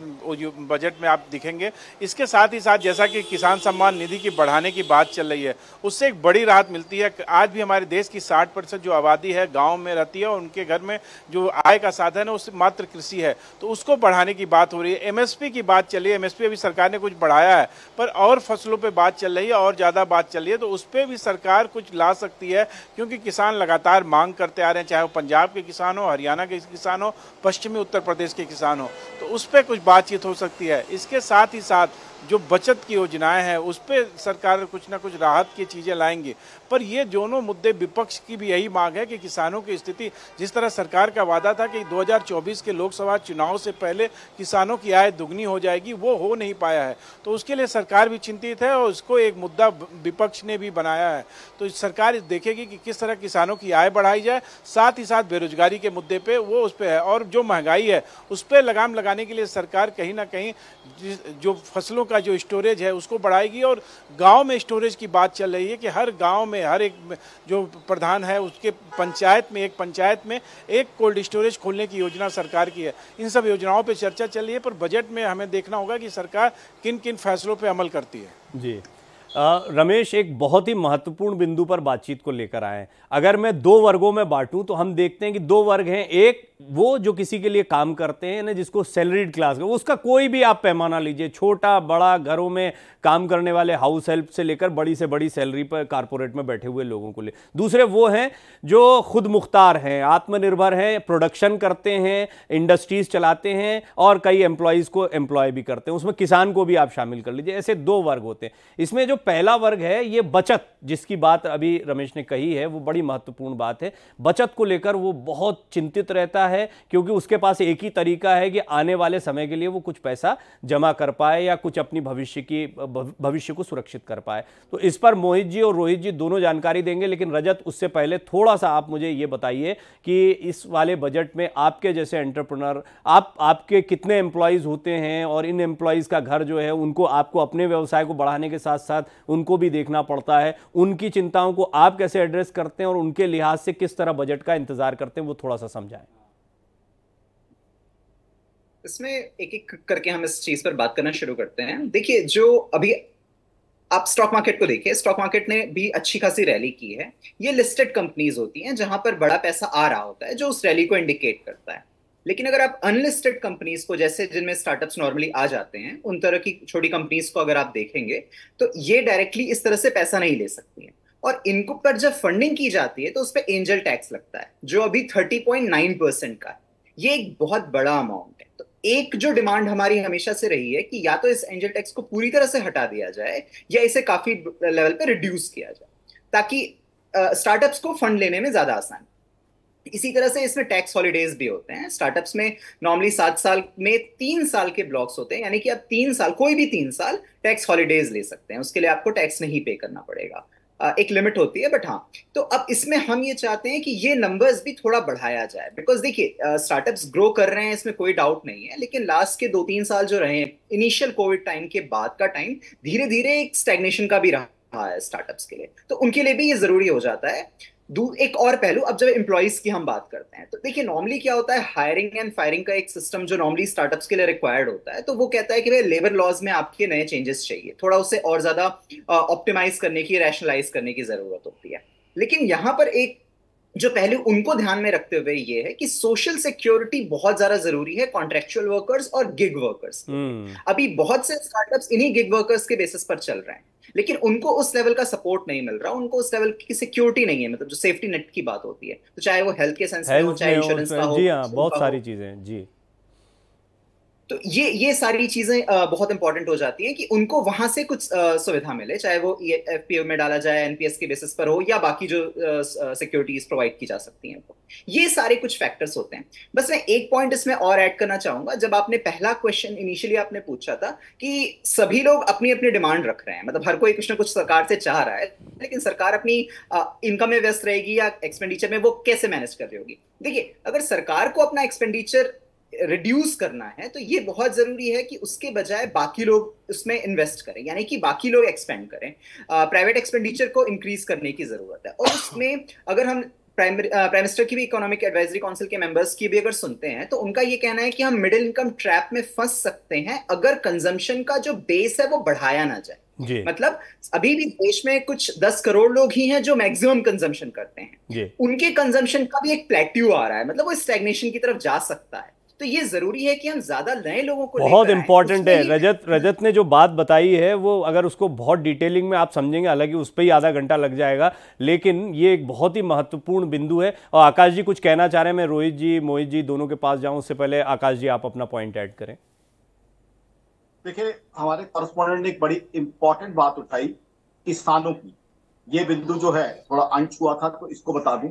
बजट में आप दिखेंगे इसके साथ ही साथ जैसा कि किसान सम्मान निधि की बढ़ाने की बात चल रही है उससे एक बड़ी राहत मिलती है आज भी हमारे देश की 60 परसेंट जो आबादी है गांव में रहती है और उनके घर में जो आय का साधन है उस मात्र कृषि है तो उसको बढ़ाने की बात हो रही है एमएसपी की बात चल रही है एमएसपी अभी सरकार ने कुछ बढ़ाया है पर और फसलों पर बात चल रही है और ज़्यादा बात चल रही है तो उस पर भी सरकार कुछ ला सकती है क्योंकि किसान लगातार मांग करते आ रहे हैं चाहे वो पंजाब के किसान हो हरियाणा के किसान हो पश्चिमी उत्तर प्रदेश के किसान हो तो उस पर कुछ बातचीत हो सकती है इसके साथ ही साथ जो बचत की योजनाएं हैं उस पर सरकार कुछ ना कुछ राहत की चीज़ें लाएंगी पर ये दोनों मुद्दे विपक्ष की भी यही मांग है कि किसानों की स्थिति जिस तरह सरकार का वादा था कि 2024 के लोकसभा चुनाव से पहले किसानों की आय दुगनी हो जाएगी वो हो नहीं पाया है तो उसके लिए सरकार भी चिंतित है और उसको एक मुद्दा विपक्ष ने भी बनाया है तो सरकार देखेगी कि किस तरह किसानों की आय बढ़ाई जाए साथ ही साथ बेरोजगारी के मुद्दे पर वो उस पर है और जो महंगाई है उस पर लगाम लगाने के लिए सरकार कहीं ना कहीं जो फसलों का जो स्टोरेज है उसको बढ़ाएगी और गांव में स्टोरेज की बात चल रही है कि हर गांव में हर एक जो प्रधान है उसके पंचायत में एक पंचायत में एक कोल्ड स्टोरेज खोलने की योजना सरकार की है इन सब योजनाओं पर चर्चा चल रही है पर बजट में हमें देखना होगा कि सरकार किन किन फैसलों पर अमल करती है जी आ, रमेश एक बहुत ही महत्वपूर्ण बिंदु पर बातचीत को लेकर आए हैं अगर मैं दो वर्गों में बांटूं तो हम देखते हैं कि दो वर्ग हैं एक वो जो किसी के लिए काम करते हैं ना जिसको सैलरीड क्लास का उसका कोई भी आप पैमाना लीजिए छोटा बड़ा घरों में काम करने वाले हाउस हेल्प से लेकर बड़ी से बड़ी सैलरी पर कारपोरेट में बैठे हुए लोगों को ले दूसरे वो हैं जो खुद मुख्तार हैं आत्मनिर्भर हैं प्रोडक्शन करते हैं इंडस्ट्रीज चलाते हैं और कई एम्प्लॉयज़ को एम्प्लॉय भी करते हैं उसमें किसान को भी आप शामिल कर लीजिए ऐसे दो वर्ग होते हैं इसमें जो पहला वर्ग है ये बचत जिसकी बात अभी रमेश ने कही है वो बड़ी महत्वपूर्ण बात है बचत को लेकर वो बहुत चिंतित रहता है है क्योंकि उसके पास एक ही तरीका है कि आने वाले समय के लिए वो कुछ पैसा जमा कर पाए या कुछ अपनी भविष्य की भविष्य को सुरक्षित कर पाए तो इस पर मोहित जी और रोहित जी दोनों जानकारी देंगे लेकिन रजत उससे पहले थोड़ा सा आप मुझे ये बताइए कि इस वाले बजट में आपके जैसे एंटरप्रनर आप आपके कितने एम्प्लॉयज़ होते हैं और इन एम्प्लॉयज़ का घर जो है उनको आपको अपने व्यवसाय को बढ़ाने के साथ साथ उनको भी देखना पड़ता है उनकी चिंताओं को आप कैसे एड्रेस करते हैं और उनके लिहाज से किस तरह बजट का इंतजार करते हैं वो थोड़ा सा समझाएं इसमें एक एक करके हम इस चीज पर बात करना शुरू करते हैं देखिए जो अभी आप स्टॉक मार्केट को देखिए स्टॉक मार्केट ने भी अच्छी खासी रैली की है ये लिस्टेड कंपनीज होती हैं जहां पर बड़ा पैसा आ रहा होता है जो उस रैली को इंडिकेट करता है लेकिन अगर आप अनलिस्टेड कंपनीज को जैसे जिनमें स्टार्टअप्स नॉर्मली आ जाते हैं उन तरह की छोटी कंपनीज को अगर आप देखेंगे तो ये डायरेक्टली इस तरह से पैसा नहीं ले सकती है और इनको पर जब फंडिंग की जाती है तो उस पर एंजल टैक्स लगता है जो अभी थर्टी परसेंट का है ये एक बहुत बड़ा अमाउंट है तो एक जो डिमांड हमारी हमेशा से रही है कि या तो इस एंजल टैक्स को पूरी तरह से हटा दिया जाए या इसे काफी लेवल पर रिड्यूस किया जाए ताकि स्टार्टअप्स uh, को फंड लेने में ज्यादा आसान इसी तरह से इसमें टैक्स हॉलीडेज भी होते हैं स्टार्टअप्स में नॉर्मली सात साल में तीन साल के ब्लॉक्स होते हैं यानी कि आप तीन साल कोई भी तीन साल टैक्स हॉलीडेज ले सकते हैं उसके लिए आपको टैक्स नहीं पे करना पड़ेगा एक लिमिट होती है बट हाँ तो अब इसमें हम ये चाहते हैं कि ये नंबर्स भी थोड़ा बढ़ाया जाए बिकॉज देखिए स्टार्टअप्स ग्रो कर रहे हैं इसमें कोई डाउट नहीं है लेकिन लास्ट के दो तीन साल जो रहे इनिशियल कोविड टाइम के बाद का टाइम धीरे धीरे एक स्टेग्नेशन का भी रहा है स्टार्टअप्स के लिए तो उनके लिए भी ये जरूरी हो जाता है एक और पहलू अब जब एम्प्लॉयज की हम बात करते हैं तो देखिए नॉर्मली क्या होता है हायरिंग एंड फायरिंग का एक सिस्टम जो नॉर्मली स्टार्टअप्स के लिए रिक्वायर्ड होता है तो वो कहता है कि भाई लेबर लॉज में आपके नए चेंजेस चाहिए थोड़ा उसे और ज्यादा ऑप्टिमाइज करने की रैशनलाइज करने की जरूरत होती है लेकिन यहाँ पर एक जो पहले उनको ध्यान में रखते हुए ये है कि सोशल सिक्योरिटी बहुत ज्यादा जरूरी है कॉन्ट्रेक्चुअल वर्कर्स और गिग वर्कर्स hmm. अभी बहुत से स्टार्टअप्स इन्हीं गिग वर्कर्स के बेसिस पर चल रहे हैं लेकिन उनको उस लेवल का सपोर्ट नहीं मिल रहा उनको उस लेवल की सिक्योरिटी नहीं है मतलब जो सेफ्टी नेट की बात होती है तो चाहे वो हेल्थ के सेंस में हो चाहे इंश्योरेंस का हो हाँ, जी हाँ बहुत सारी चीजें जी तो ये ये सारी चीजें बहुत इंपॉर्टेंट हो जाती हैं कि उनको वहां से कुछ सुविधा मिले चाहे वो एफ पी में डाला जाए एनपीएस के बेसिस पर हो या बाकी जो सिक्योरिटीज प्रोवाइड की जा सकती हैं ये सारे कुछ फैक्टर्स होते हैं बस मैं एक पॉइंट इसमें और ऐड करना चाहूंगा जब आपने पहला क्वेश्चन इनिशियली आपने पूछा था कि सभी लोग अपनी अपनी डिमांड रख रहे हैं मतलब हर कोई कुछ ना कुछ सरकार से चाह रहा है लेकिन सरकार अपनी इनकम में व्यस्त रहेगी या एक्सपेंडिचर में वो कैसे मैनेज कर रही होगी देखिए अगर सरकार को अपना एक्सपेंडिचर रिड्यूस करना है तो ये बहुत ज़रूरी है कि उसके बजाय बाकी लोग उसमें इन्वेस्ट करें यानी कि बाकी लोग एक्सपेंड करें प्राइवेट एक्सपेंडिचर को इंक्रीज करने की ज़रूरत है और उसमें अगर हम प्राइम मिनिस्टर की भी इकोनॉमिक एडवाइजरी काउंसिल के मेंबर्स की भी अगर सुनते हैं तो उनका ये कहना है कि हम मिडिल इनकम ट्रैप में फंस सकते हैं अगर कंजम्पशन का जो बेस है वो बढ़ाया ना जाए जी. मतलब अभी भी देश में कुछ दस करोड़ लोग ही हैं जो मैक्सिमम कंजम्पशन करते हैं जी. उनके कंजम्पशन का भी एक प्लेट्यू आ रहा है मतलब वो स्टेग्नेशन की तरफ जा सकता है तो ये जरूरी है कि हम ज्यादा नए लोगों को बहुत इंपॉर्टेंट है रजत रजत ने जो बात बताई है वो अगर उसको बहुत डिटेलिंग में आप समझेंगे हालांकि उस पर ही आधा घंटा लग जाएगा लेकिन ये एक बहुत ही महत्वपूर्ण बिंदु है और आकाश जी कुछ कहना चाह रहे हैं मैं रोहित जी मोहित जी दोनों के पास जाऊं उससे पहले आकाश जी आप अपना पॉइंट ऐड करें देखिए हमारे कॉरेस्पॉन्डेंट ने एक बड़ी इंपॉर्टेंट बात उठाई किसानों की ये बिंदु जो है थोड़ा अंश हुआ था तो इसको बता दूं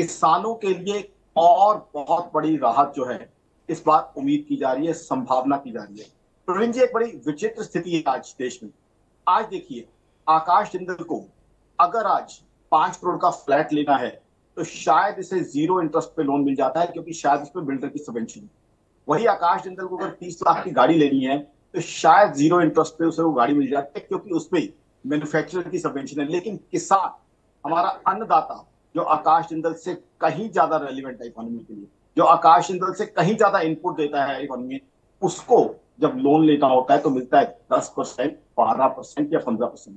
किसानों के लिए और बहुत बड़ी राहत जो है इस बार उम्मीद की जा रही है संभावना की जा रही है प्रवीण जी एक बड़ी विचित्र स्थिति है आज देश में आज देखिए आकाश जिंदल को अगर आज पांच करोड़ का फ्लैट लेना है तो शायद इसे जीरो इंटरेस्ट पे लोन मिल जाता है क्योंकि शायद इस पर बिल्डर की सबेंशन वही आकाश जिंदल को अगर तीस लाख की गाड़ी लेनी है तो शायद जीरो इंटरेस्ट पे उसे वो गाड़ी मिल जाती है क्योंकि उसपे पर मैन्युफैक्चरर की सबेंशन है लेकिन किसान हमारा अन्नदाता जो आकाश जिंदल से कहीं ज्यादा रेलिवेंट है इकोनॉमी के लिए जो आकाश इंदल से कहीं ज्यादा इनपुट देता है इकोनॉमी में उसको जब लोन लेता होता है तो मिलता है दस परसेंट बारह परसेंट या पंद्रह परसेंट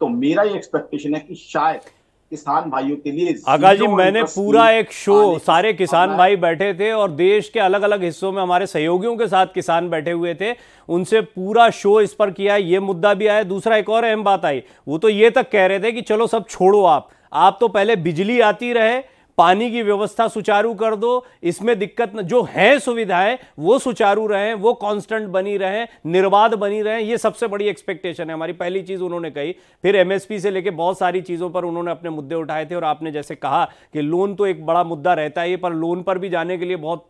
तो मेरा ये एक्सपेक्टेशन है कि शायद किसान भाइयों के लिए आकाश जी मैंने पूरा एक शो सारे किसान भाई बैठे थे और देश के अलग अलग हिस्सों में हमारे सहयोगियों के साथ किसान बैठे हुए थे उनसे पूरा शो इस पर किया ये मुद्दा भी आया दूसरा एक और अहम बात आई वो तो ये तक कह रहे थे कि चलो सब छोड़ो आप आप तो पहले बिजली आती रहे पानी की व्यवस्था सुचारू कर दो इसमें दिक्कत न जो है सुविधाएं वो सुचारू रहें वो कांस्टेंट बनी रहें निर्बाध बनी रहें ये सबसे बड़ी एक्सपेक्टेशन है हमारी पहली चीज़ उन्होंने कही फिर एमएसपी से लेके बहुत सारी चीज़ों पर उन्होंने अपने मुद्दे उठाए थे और आपने जैसे कहा कि लोन तो एक बड़ा मुद्दा रहता है पर लोन पर भी जाने के लिए बहुत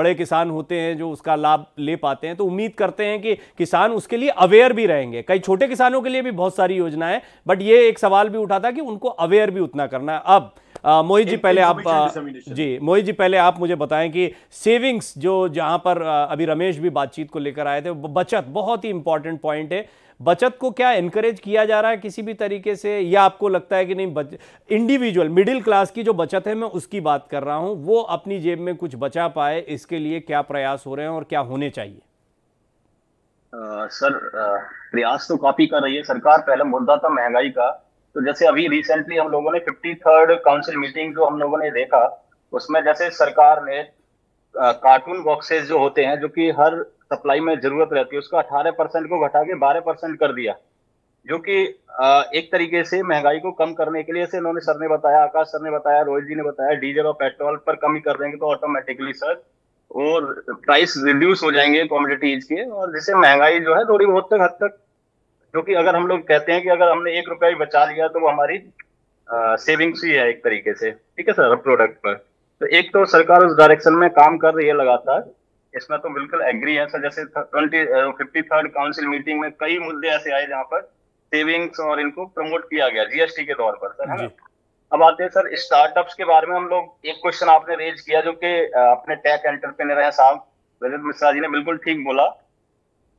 बड़े किसान होते हैं जो उसका लाभ ले पाते हैं तो उम्मीद करते हैं कि किसान उसके लिए अवेयर भी रहेंगे कई छोटे किसानों के लिए भी बहुत सारी योजनाएं बट ये एक सवाल भी उठा था कि उनको अवेयर भी उतना करना है अब मोहित जी पहले आप जी मोहित जी पहले आप मुझे बताएं कि सेविंग्स जो जहां पर अभी रमेश भी बातचीत को लेकर आए थे बचत बहुत ही इंपॉर्टेंट पॉइंट है बचत को क्या इनकरेज किया जा रहा है किसी भी तरीके से या आपको लगता है कि नहीं बच इंडिविजुअल मिडिल क्लास की जो बचत है मैं उसकी बात कर रहा हूं वो अपनी जेब में कुछ बचा पाए इसके लिए क्या प्रयास हो रहे हैं और क्या होने चाहिए आ, सर आ, प्रयास तो काफी कर रही है सरकार पहला मुद्दा था महंगाई का तो जैसे अभी रिसेंटली हम लोगों ने फिफ्टी थर्ड काउंसिल मीटिंग जो हम लोगों ने देखा उसमें जैसे सरकार ने कार्टून बॉक्सेस जो होते हैं जो कि हर सप्लाई में जरूरत रहती है उसका अठारह परसेंट को घटा के बारह परसेंट कर दिया जो कि एक तरीके से महंगाई को कम करने के लिए उन्होंने इन्होंने सर ने बताया आकाश सर ने बताया रोहित जी ने बताया डीजल और पेट्रोल पर कमी कर देंगे तो ऑटोमेटिकली सर और प्राइस रिड्यूस हो जाएंगे कॉमोडिटीज के और जिससे महंगाई जो है थोड़ी बहुत तक हद तक क्योंकि अगर हम लोग कहते हैं कि अगर हमने एक रुपया भी बचा लिया तो वो हमारी सेविंग्स ही है एक तरीके से ठीक है सर प्रोडक्ट पर तो एक तो सरकार उस डायरेक्शन में काम कर रही है लगातार इसमें तो बिल्कुल एग्री है सर जैसे twenty fifty third council meeting में कई मुद्दे ऐसे आए जहाँ पर सेविंग्स और इनको प्रमोट किया गया जीएसटी के तौर पर सर है ना अब आते हैं सर स्टार्टअप्स के बारे में हम लोग एक क्वेश्चन आपने रेज किया जो कि अपने टेक एंटरप्रेनर है साहब रजत मिश्रा जी ने बिल्कुल ठीक बोला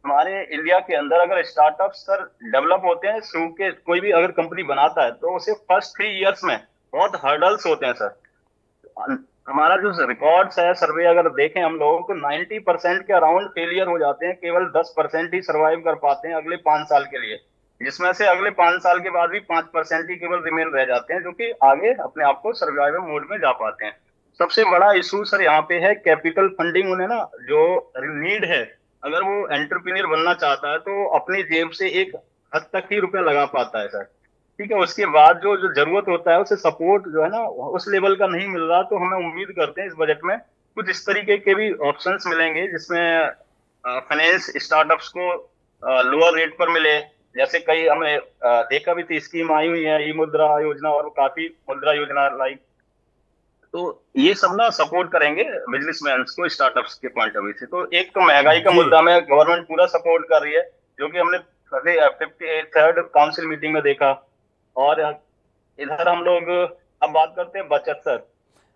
हमारे इंडिया के अंदर अगर स्टार्टअप सर डेवलप होते हैं शुरू के कोई भी अगर कंपनी बनाता है तो उसे फर्स्ट थ्री इयर्स में बहुत हर्डल्स होते हैं सर हमारा जो रिकॉर्ड है सर्वे अगर देखें हम लोगों को नाइन्टी परसेंट के अराउंड फेलियर हो जाते हैं केवल दस परसेंट ही सर्वाइव कर पाते हैं अगले पांच साल के लिए जिसमें से अगले पांच साल के बाद भी पांच परसेंट ही केवल रिमेन रह जाते हैं जो कि आगे अपने आप को सर्वाइवल मोड में जा पाते हैं सबसे बड़ा इशू सर यहाँ पे है कैपिटल फंडिंग उन्हें ना जो नीड है अगर वो एंटरप्रीनियर बनना चाहता है तो अपनी जेब से एक हद तक ही रुपया लगा पाता है सर ठीक है उसके बाद जो जो जरूरत होता है उसे सपोर्ट जो है ना उस लेवल का नहीं मिल रहा तो हमें उम्मीद करते हैं इस बजट में कुछ इस तरीके के भी ऑप्शन मिलेंगे जिसमें फाइनेंस स्टार्टअप्स को लोअर रेट पर मिले जैसे कई हमें देखा भी थी स्कीम आई हुई है ई मुद्रा योजना और काफी मुद्रा योजना लाइक तो ये सब ना सपोर्ट करेंगे बिजनेस मैन को स्टार्टअप्स के पॉइंट ऑफ व्यू से तो एक तो महंगाई का मुद्दा में गवर्नमेंट पूरा सपोर्ट कर रही है जो कि हमने थर्ड काउंसिल मीटिंग में देखा और इधर हम लोग अब बात करते हैं बचत सर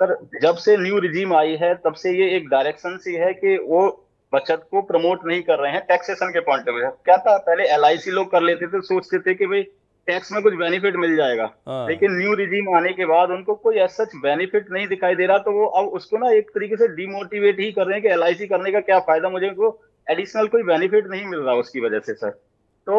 सर जब से न्यू रिजीम आई है तब से ये एक डायरेक्शन सी है कि वो बचत को प्रमोट नहीं कर रहे हैं टैक्सेशन के पॉइंट ऑफ व्यू क्या था पहले एल लोग कर लेते थे सोचते थे कि भाई टैक्स में कुछ बेनिफिट मिल जाएगा हाँ। लेकिन न्यू रिजीम आने के बाद उनको कोई ऐसा बेनिफिट नहीं दिखाई दे रहा तो वो अब उसको ना एक तरीके से डिमोटिवेट ही कर रहे हैं कि एल करने का क्या फायदा मुझे उनको एडिशनल कोई बेनिफिट नहीं मिल रहा उसकी वजह से सर तो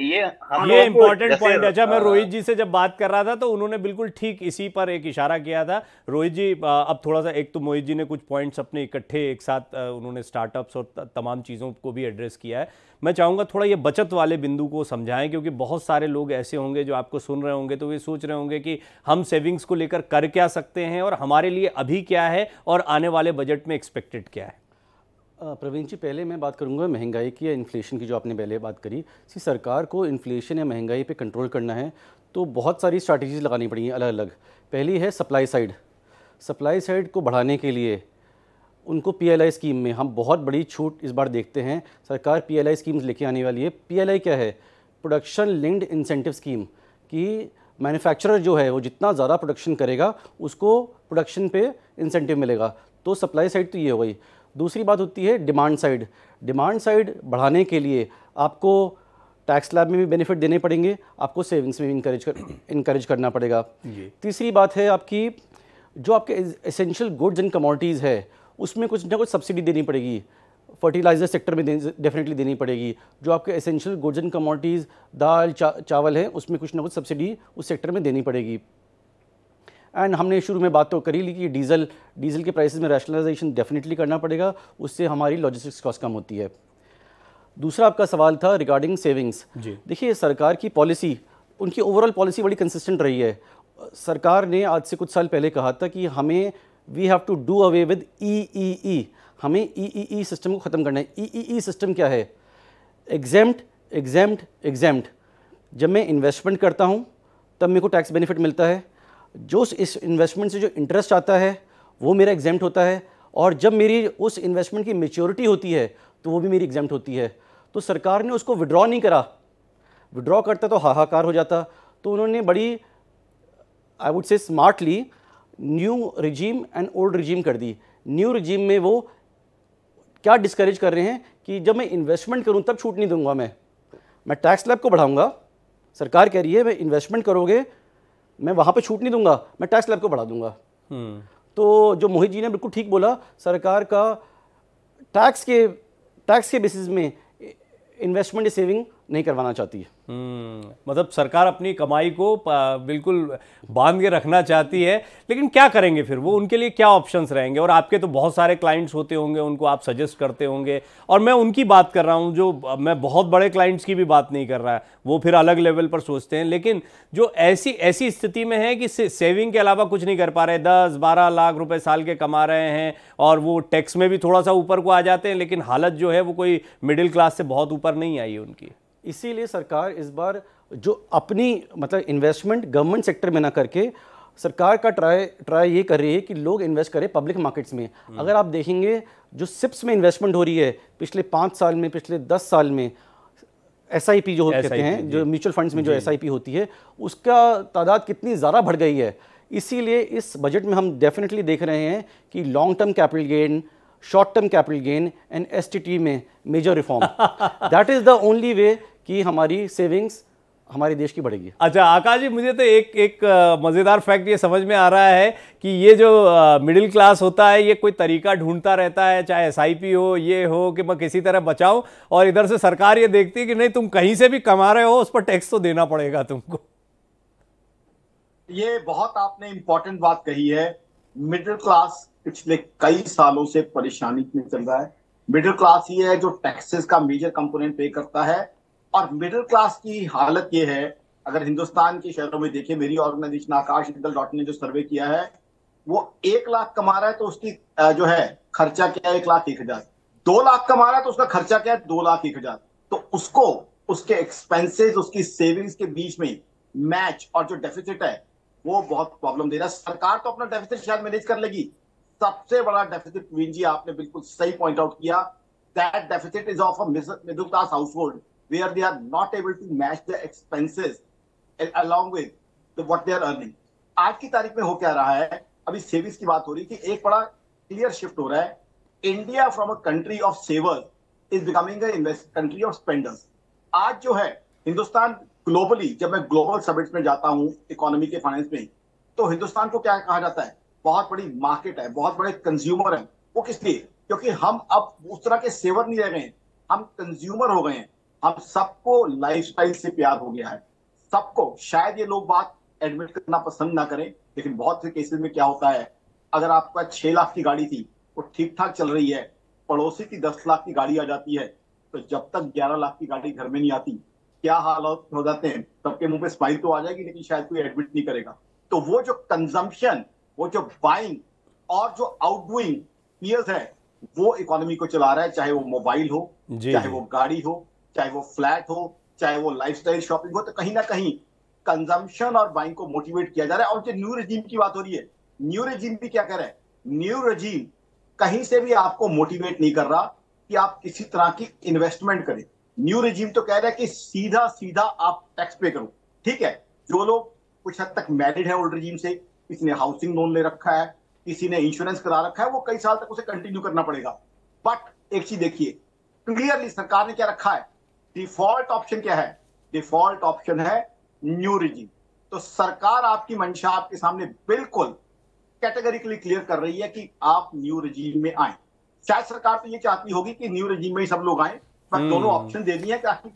ये हम ये इम्पोर्टेंट पॉइंट अच्छा मैं हाँ। रोहित जी से जब बात कर रहा था तो उन्होंने बिल्कुल ठीक इसी पर एक इशारा किया था रोहित जी अब थोड़ा सा एक तो मोहित जी ने कुछ पॉइंट्स अपने इकट्ठे एक साथ उन्होंने स्टार्टअप्स और तमाम चीज़ों को भी एड्रेस किया है मैं चाहूँगा थोड़ा ये बचत वाले बिंदु को समझाएं क्योंकि बहुत सारे लोग ऐसे होंगे जो आपको सुन रहे होंगे तो ये सोच रहे होंगे कि हम सेविंग्स को लेकर कर क्या सकते हैं और हमारे लिए अभी क्या है और आने वाले बजट में एक्सपेक्टेड क्या है प्रवीण जी पहले मैं बात करूंगा महंगाई की या इन्फ्लेशन की जो आपने पहले बात करी सी सरकार को इन्फ्लेशन या महंगाई पे कंट्रोल करना है तो बहुत सारी स्ट्रैटेजीज लगानी पड़ेंगी अलग अलग पहली है सप्लाई साइड सप्लाई साइड को बढ़ाने के लिए उनको पीएलआई स्कीम में हम बहुत बड़ी छूट इस बार देखते हैं सरकार पीएलआई स्कीम्स लेके आने वाली है पीएलआई क्या है प्रोडक्शन लिंक्ड इंसेंटिव स्कीम कि मैन्युफैक्चरर जो है वो जितना ज़्यादा प्रोडक्शन करेगा उसको प्रोडक्शन पे इंसेंटिव मिलेगा तो सप्लाई साइड तो ये हो गई दूसरी बात होती है डिमांड साइड डिमांड साइड बढ़ाने के लिए आपको टैक्स लैब में भी बेनिफिट देने पड़ेंगे आपको सेविंग्स में भी इंकरेज कर इंकरेज करना पड़ेगा तीसरी बात है आपकी जो आपके एसेंशियल गुड्स एंड कमोडिटीज़ है उसमें कुछ ना कुछ सब्सिडी देनी पड़ेगी फर्टिलाइज़र सेक्टर में डेफिनेटली देनी पड़ेगी जो आपके एसेंशियल गुड्स एंड कमोडिटीज़ दाल चा, चावल हैं उसमें कुछ ना कुछ सब्सिडी उस सेक्टर में देनी पड़ेगी एंड हमने शुरू में बात तो करी ली कि डीजल डीजल के प्राइसेस में रैशनलाइजेशन डेफिनेटली करना पड़ेगा उससे हमारी लॉजिस्टिक्स कॉस्ट कम होती है दूसरा आपका सवाल था रिगार्डिंग सेविंग्स देखिए सरकार की पॉलिसी उनकी ओवरऑल पॉलिसी बड़ी कंसिस्टेंट रही है सरकार ने आज से कुछ साल पहले कहा था कि हमें we have to do away with uh uh uh हमें ई ई ई सिस्टम को ख़त्म करना है ई ई सिस्टम क्या है एग्जैम्ट एग्जैम्ट एग्जैम्ट जब मैं इन्वेस्टमेंट करता हूँ तब मेरे को टैक्स बेनिफिट मिलता है जो इस इन्वेस्टमेंट से जो इंटरेस्ट आता है वो मेरा एग्जाम्ट होता है और जब मेरी उस इन्वेस्टमेंट की मेच्योरिटी होती है तो वो भी मेरी एग्जाम्ट होती है तो सरकार ने उसको विड्रॉ नहीं करा विड्रॉ करता तो हाहाकार हो जाता तो उन्होंने बड़ी I would say smartly new regime and old regime कर दी न्यू रिजीम में वो क्या डिस्करेज कर रहे हैं कि जब मैं इन्वेस्टमेंट करूं तब छूट नहीं दूंगा मैं मैं टैक्स लैब को बढ़ाऊंगा सरकार कह रही है मैं इन्वेस्टमेंट करोगे मैं वहाँ पे छूट नहीं दूंगा मैं टैक्स लैब को बढ़ा दूंगा हम्म। तो जो मोहित जी ने बिल्कुल ठीक बोला सरकार का टैक्स के टैक्स के बेसिस में इन्वेस्टमेंट सेविंग नहीं करवाना चाहती है हम्म, मतलब सरकार अपनी कमाई को बिल्कुल बांध के रखना चाहती है लेकिन क्या करेंगे फिर वो उनके लिए क्या ऑप्शंस रहेंगे और आपके तो बहुत सारे क्लाइंट्स होते होंगे उनको आप सजेस्ट करते होंगे और मैं उनकी बात कर रहा हूँ जो मैं बहुत बड़े क्लाइंट्स की भी बात नहीं कर रहा है वो फिर अलग लेवल पर सोचते हैं लेकिन जो ऐसी ऐसी स्थिति में है कि सेविंग के अलावा कुछ नहीं कर पा रहे दस बारह लाख रुपये साल के कमा रहे हैं और वो टैक्स में भी थोड़ा सा ऊपर को आ जाते हैं लेकिन हालत जो है वो कोई मिडिल क्लास से बहुत ऊपर नहीं आई उनकी इसीलिए सरकार इस बार जो अपनी मतलब इन्वेस्टमेंट गवर्नमेंट सेक्टर में ना करके सरकार का ट्राई ट्राई ये कर रही है कि लोग इन्वेस्ट करें पब्लिक मार्केट्स में हम्म। अगर आप देखेंगे जो सिप्स में इन्वेस्टमेंट हो रही है पिछले पाँच साल में पिछले दस साल में एस जो होते कहते हैं जो म्यूचुअल फंड्स में जो एस होती है उसका तादाद कितनी ज़्यादा बढ़ गई है इसीलिए इस बजट में हम डेफिनेटली देख रहे हैं कि long term capital gain short term capital gain and S में major reform that is the only way कि हमारी सेविंग्स हमारे देश की बढ़ेगी अच्छा आकाश जी मुझे तो एक एक मज़ेदार फैक्ट ये समझ में आ रहा है कि ये जो मिडिल क्लास होता है ये कोई तरीका ढूंढता रहता है चाहे एस हो ये हो कि मैं किसी तरह बचाऊं और इधर से सरकार ये देखती है कि नहीं तुम कहीं से भी कमा रहे हो उस पर टैक्स तो देना पड़ेगा तुमको ये बहुत आपने इम्पोर्टेंट बात कही है मिडिल क्लास पिछले कई सालों से परेशानी में चल रहा है मिडिल क्लास ही है जो टैक्सेस का मेजर कंपोनेंट पे करता है और मिडिल क्लास की हालत ये है अगर हिंदुस्तान के शहरों में देखें मेरी ऑर्गेनाइजेशन आकाश इंदल डॉट ने जो सर्वे किया है वो एक लाख कमा रहा है तो उसकी जो है खर्चा क्या है एक लाख एक हजार दो लाख कमा रहा है तो उसका खर्चा क्या है दो लाख एक हजार तो उसको उसके एक्सपेंसेस उसकी सेविंग्स के बीच में मैच और जो डेफिसिट है वो बहुत प्रॉब्लम दे रहा है सरकार तो अपना डेफिसिट शायद मैनेज कर लेगी सबसे बड़ा डेफिसिट प्रवीण जी आपने बिल्कुल सही पॉइंट आउट किया that deficit is of a middle class household where they are not able to match the expenses along with the what they are earning. आज की तारीख में हो क्या रहा है अभी सेविंग्स की बात हो रही कि एक बड़ा क्लियर शिफ्ट हो रहा है India from a country of savers is becoming country of spenders आज जो है हिंदुस्तान ग्लोबली जब मैं ग्लोबल सबिट्स में जाता हूं इकोनॉमी के फाइनेंस में तो हिंदुस्तान को क्या कहा जाता है बहुत बड़ी मार्केट है बहुत बड़े कंज्यूमर है वो किस लिए क्योंकि हम अब उस तरह के सेवर नहीं रह गए हम कंज्यूमर हो गए हैं हम सबको लाइफस्टाइल से प्यार हो गया है सबको शायद ये लोग बात एडमिट करना पसंद ना करें लेकिन बहुत से केसेस में क्या होता है अगर आपका छह लाख की गाड़ी थी वो ठीक ठाक चल रही है पड़ोसी की दस लाख की गाड़ी आ जाती है तो जब तक ग्यारह लाख की गाड़ी घर में नहीं आती क्या हालात हो जाते हैं सबके मुंह पे स्माइल तो आ जाएगी लेकिन शायद कोई एडमिट नहीं करेगा तो वो जो कंजम्पशन वो जो बाइंग और जो आउटडूइंग है वो इकोनॉमी को चला रहा है चाहे वो मोबाइल हो चाहे वो गाड़ी हो चाहे वो फ्लैट हो चाहे वो लाइफस्टाइल शॉपिंग हो तो कहीं ना कहीं कंजम्पशन और बाइंग को मोटिवेट किया जा रहा है और जो न्यू रजीम की बात हो रही है न्यू रजीम भी क्या कर रहा है न्यू रजीम कहीं से भी आपको मोटिवेट नहीं कर रहा कि आप किसी तरह की इन्वेस्टमेंट करें न्यू रजीम तो कह रहा है कि सीधा सीधा आप टैक्स पे करो ठीक है जो लोग कुछ हद तक मैरिड है ओल्ड रजीम से किसी ने हाउसिंग लोन ले रखा है किसी ने इंश्योरेंस करा रखा है वो कई साल तक उसे कंटिन्यू करना पड़ेगा बट एक चीज देखिए क्लियरली सरकार ने क्या रखा है डिफॉल्ट ऑप्शन क्या है डिफॉल्ट ऑप्शन है न्यू रिजीम तो सरकार आपकी मंशा आपके सामने बिल्कुल कैटेगरिकली क्लियर कर रही है कि आप न्यू रजीम में आए शायद सरकार तो ये चाहती होगी कि न्यू रजीम में ही सब लोग आए दोनों ऑप्शन हम्म। दे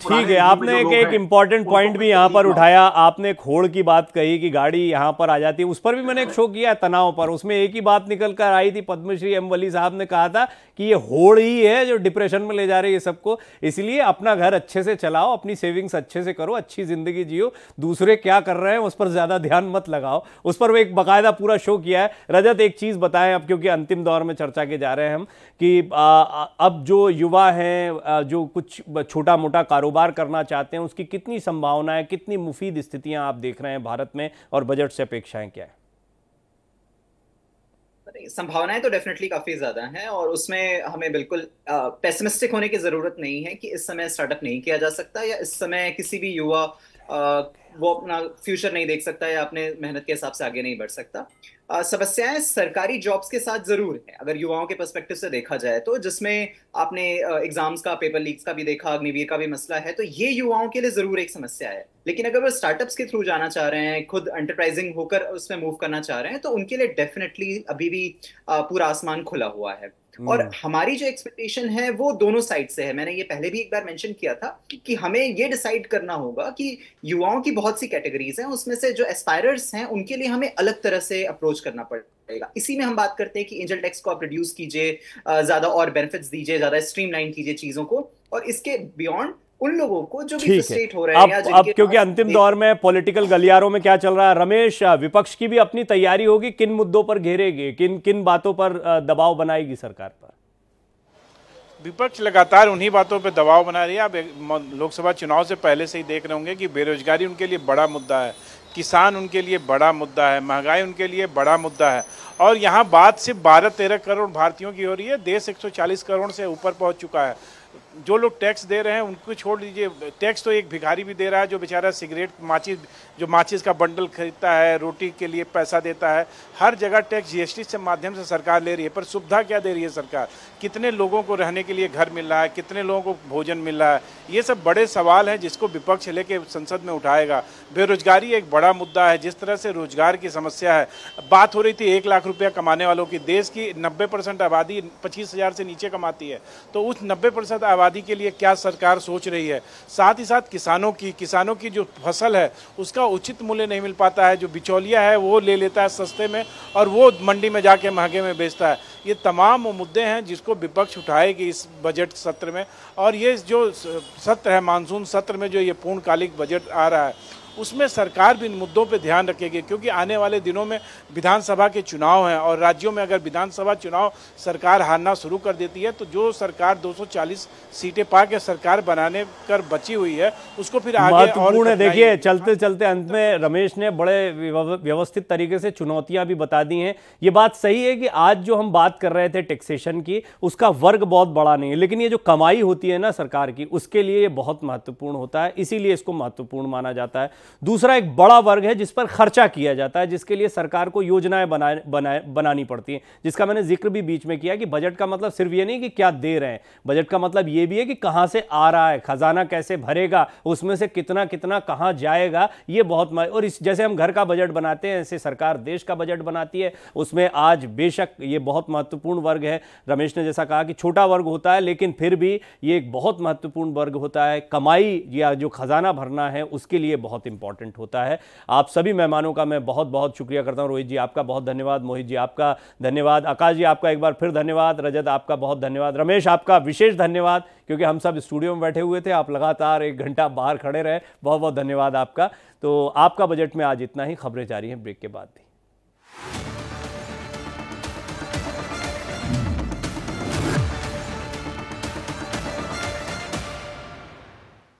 ठीक है आपने एक एक इम्पॉर्टेंट पॉइंट भी यहाँ पर उठाया आपने खोड़ की बात कही कि गाड़ी यहाँ पर आ जाती है उस पर भी मैंने एक शो किया है तनाव पर उसमें एक ही बात निकल कर आई थी पद्मश्री एम वली साहब ने कहा था कि ये होड़ ही है जो डिप्रेशन में ले जा रही है सबको इसलिए अपना घर अच्छे से चलाओ अपनी सेविंग्स अच्छे से करो अच्छी जिंदगी जियो दूसरे क्या कर रहे हैं उस पर ज्यादा ध्यान मत लगाओ उस पर वो एक बाकायदा पूरा शो किया है रजत एक चीज बताएं अब क्योंकि अंतिम दौर में चर्चा के जा रहे हैं हम कि अब जो युवा हैं जो कुछ छोटा मोटा कारोबार करना चाहते हैं उसकी कितनी संभावना है कितनी मुफीद स्थितियां आप देख रहे हैं भारत में और बजट से अपेक्षाएं क्या है संभावनाएं तो डेफिनेटली काफी ज्यादा हैं और उसमें हमें बिल्कुल पेसिमिस्टिक होने की जरूरत नहीं है कि इस समय स्टार्टअप नहीं किया जा सकता या इस समय किसी भी युवा आ, वो अपना फ्यूचर नहीं देख सकता या अपने मेहनत के हिसाब से आगे नहीं बढ़ सकता समस्याएं सरकारी जॉब्स के साथ जरूर है अगर युवाओं के परस्पेक्टिव से देखा जाए तो जिसमें आपने एग्जाम्स का पेपर लीक्स का भी देखा अग्निवीर का भी मसला है तो ये युवाओं के लिए जरूर एक समस्या है लेकिन अगर वो स्टार्टअप्स के थ्रू जाना चाह रहे हैं खुद एंटरप्राइजिंग होकर उसमें मूव करना चाह रहे हैं तो उनके लिए डेफिनेटली अभी भी पूरा आसमान खुला हुआ है हम्म। और हमारी जो एक्सपेक्टेशन है वो दोनों साइड से है मैंने ये पहले भी एक बार मेंशन किया था कि हमें ये डिसाइड करना होगा कि युवाओं की बहुत सी कैटेगरीज हैं उसमें से जो एस्पायरर्स हैं उनके लिए हमें अलग तरह से अप्रोच करना पड़ेगा इसी में हम बात करते हैं कि एंजल टैक्स को आप रिड्यूस कीजिए ज्यादा और बेनिफिट्स दीजिए ज्यादा स्ट्रीमलाइन कीजिए चीजों को और इसके बियॉन्ड उन लोगों को जो भी फ्रस्ट्रेट हो रहे हैं अब, अब क्योंकि अंतिम दौर में पॉलिटिकल गलियारों में क्या चल रहा है रमेश विपक्ष की भी अपनी तैयारी होगी किन मुद्दों पर घेरेगी किन किन बातों पर दबाव बनाएगी सरकार पर विपक्ष लगातार उन्हीं बातों पर दबाव बना रही है आप लोकसभा चुनाव से पहले से ही देख रहे होंगे कि बेरोजगारी उनके लिए बड़ा मुद्दा है किसान उनके लिए बड़ा मुद्दा है महंगाई उनके लिए बड़ा मुद्दा है और यहाँ बात सिर्फ 12-13 करोड़ भारतीयों की हो रही है देश 140 करोड़ से ऊपर पहुँच चुका है जो लोग टैक्स दे रहे हैं उनको छोड़ दीजिए टैक्स तो एक भिखारी भी दे रहा है जो बेचारा सिगरेट माचिस जो माचिस का बंडल खरीदता है रोटी के लिए पैसा देता है हर जगह टैक्स जीएसटी से माध्यम से सरकार ले रही है पर सुविधा क्या दे रही है सरकार कितने लोगों को रहने के लिए घर मिल रहा है कितने लोगों को भोजन मिल रहा है ये सब बड़े सवाल हैं जिसको विपक्ष लेके संसद में उठाएगा बेरोजगारी एक बड़ा मुद्दा है जिस तरह से रोजगार की समस्या है बात हो रही थी एक लाख रुपया कमाने वालों की देश की नब्बे परसेंट आबादी पच्चीस हज़ार से नीचे कमाती है तो उस नब्बे परसेंट आबादी के लिए क्या सरकार सोच रही है साथ ही साथ किसानों की किसानों की जो फसल है उसका का उचित मूल्य नहीं मिल पाता है जो बिचौलिया है वो ले लेता है सस्ते में और वो मंडी में जाके महंगे में बेचता है ये तमाम मुद्दे हैं जिसको विपक्ष उठाएगी इस बजट सत्र में और ये जो सत्र है मानसून सत्र में जो ये पूर्णकालिक बजट आ रहा है उसमें सरकार भी इन मुद्दों पर ध्यान रखेगी क्योंकि आने वाले दिनों में विधानसभा के चुनाव हैं और राज्यों में अगर विधानसभा चुनाव सरकार हारना शुरू कर देती है तो जो सरकार 240 सीटें पा के सरकार बनाने कर बची हुई है उसको फिर आगे और देखिए चलते चलते अंत में रमेश ने बड़े व्यवस्थित तरीके से चुनौतियां भी बता दी हैं ये बात सही है कि आज जो हम बात कर रहे थे टैक्सेशन की उसका वर्ग बहुत बड़ा नहीं है लेकिन ये जो कमाई होती है ना सरकार की उसके लिए ये बहुत महत्वपूर्ण होता है इसीलिए इसको महत्वपूर्ण माना जाता है दूसरा एक बड़ा वर्ग है जिस पर खर्चा किया जाता है जिसके लिए सरकार को योजनाएं बनाए बनाए बनानी पड़ती हैं जिसका मैंने जिक्र भी बीच में किया कि बजट का मतलब सिर्फ ये नहीं कि क्या दे रहे हैं बजट का मतलब ये भी है कि कहाँ से आ रहा है खजाना कैसे भरेगा उसमें से कितना कितना कहाँ जाएगा ये बहुत और इस जैसे हम घर का बजट बनाते हैं ऐसे सरकार देश का बजट बनाती है उसमें आज बेशक ये बहुत महत्वपूर्ण वर्ग है रमेश ने जैसा कहा कि छोटा वर्ग होता है लेकिन फिर भी ये एक बहुत महत्वपूर्ण वर्ग होता है कमाई या जो खजाना भरना है उसके लिए बहुत इंपॉर्टेंट होता है आप सभी मेहमानों का मैं बहुत बहुत शुक्रिया करता हूँ रोहित जी आपका बहुत धन्यवाद मोहित जी आपका धन्यवाद आकाश जी आपका एक बार फिर धन्यवाद रजत आपका बहुत धन्यवाद रमेश आपका विशेष धन्यवाद क्योंकि हम सब स्टूडियो में बैठे हुए थे आप लगातार एक घंटा बाहर खड़े रहे बहुत बहुत धन्यवाद आपका तो आपका बजट में आज इतना ही खबरें जारी हैं ब्रेक के बाद भी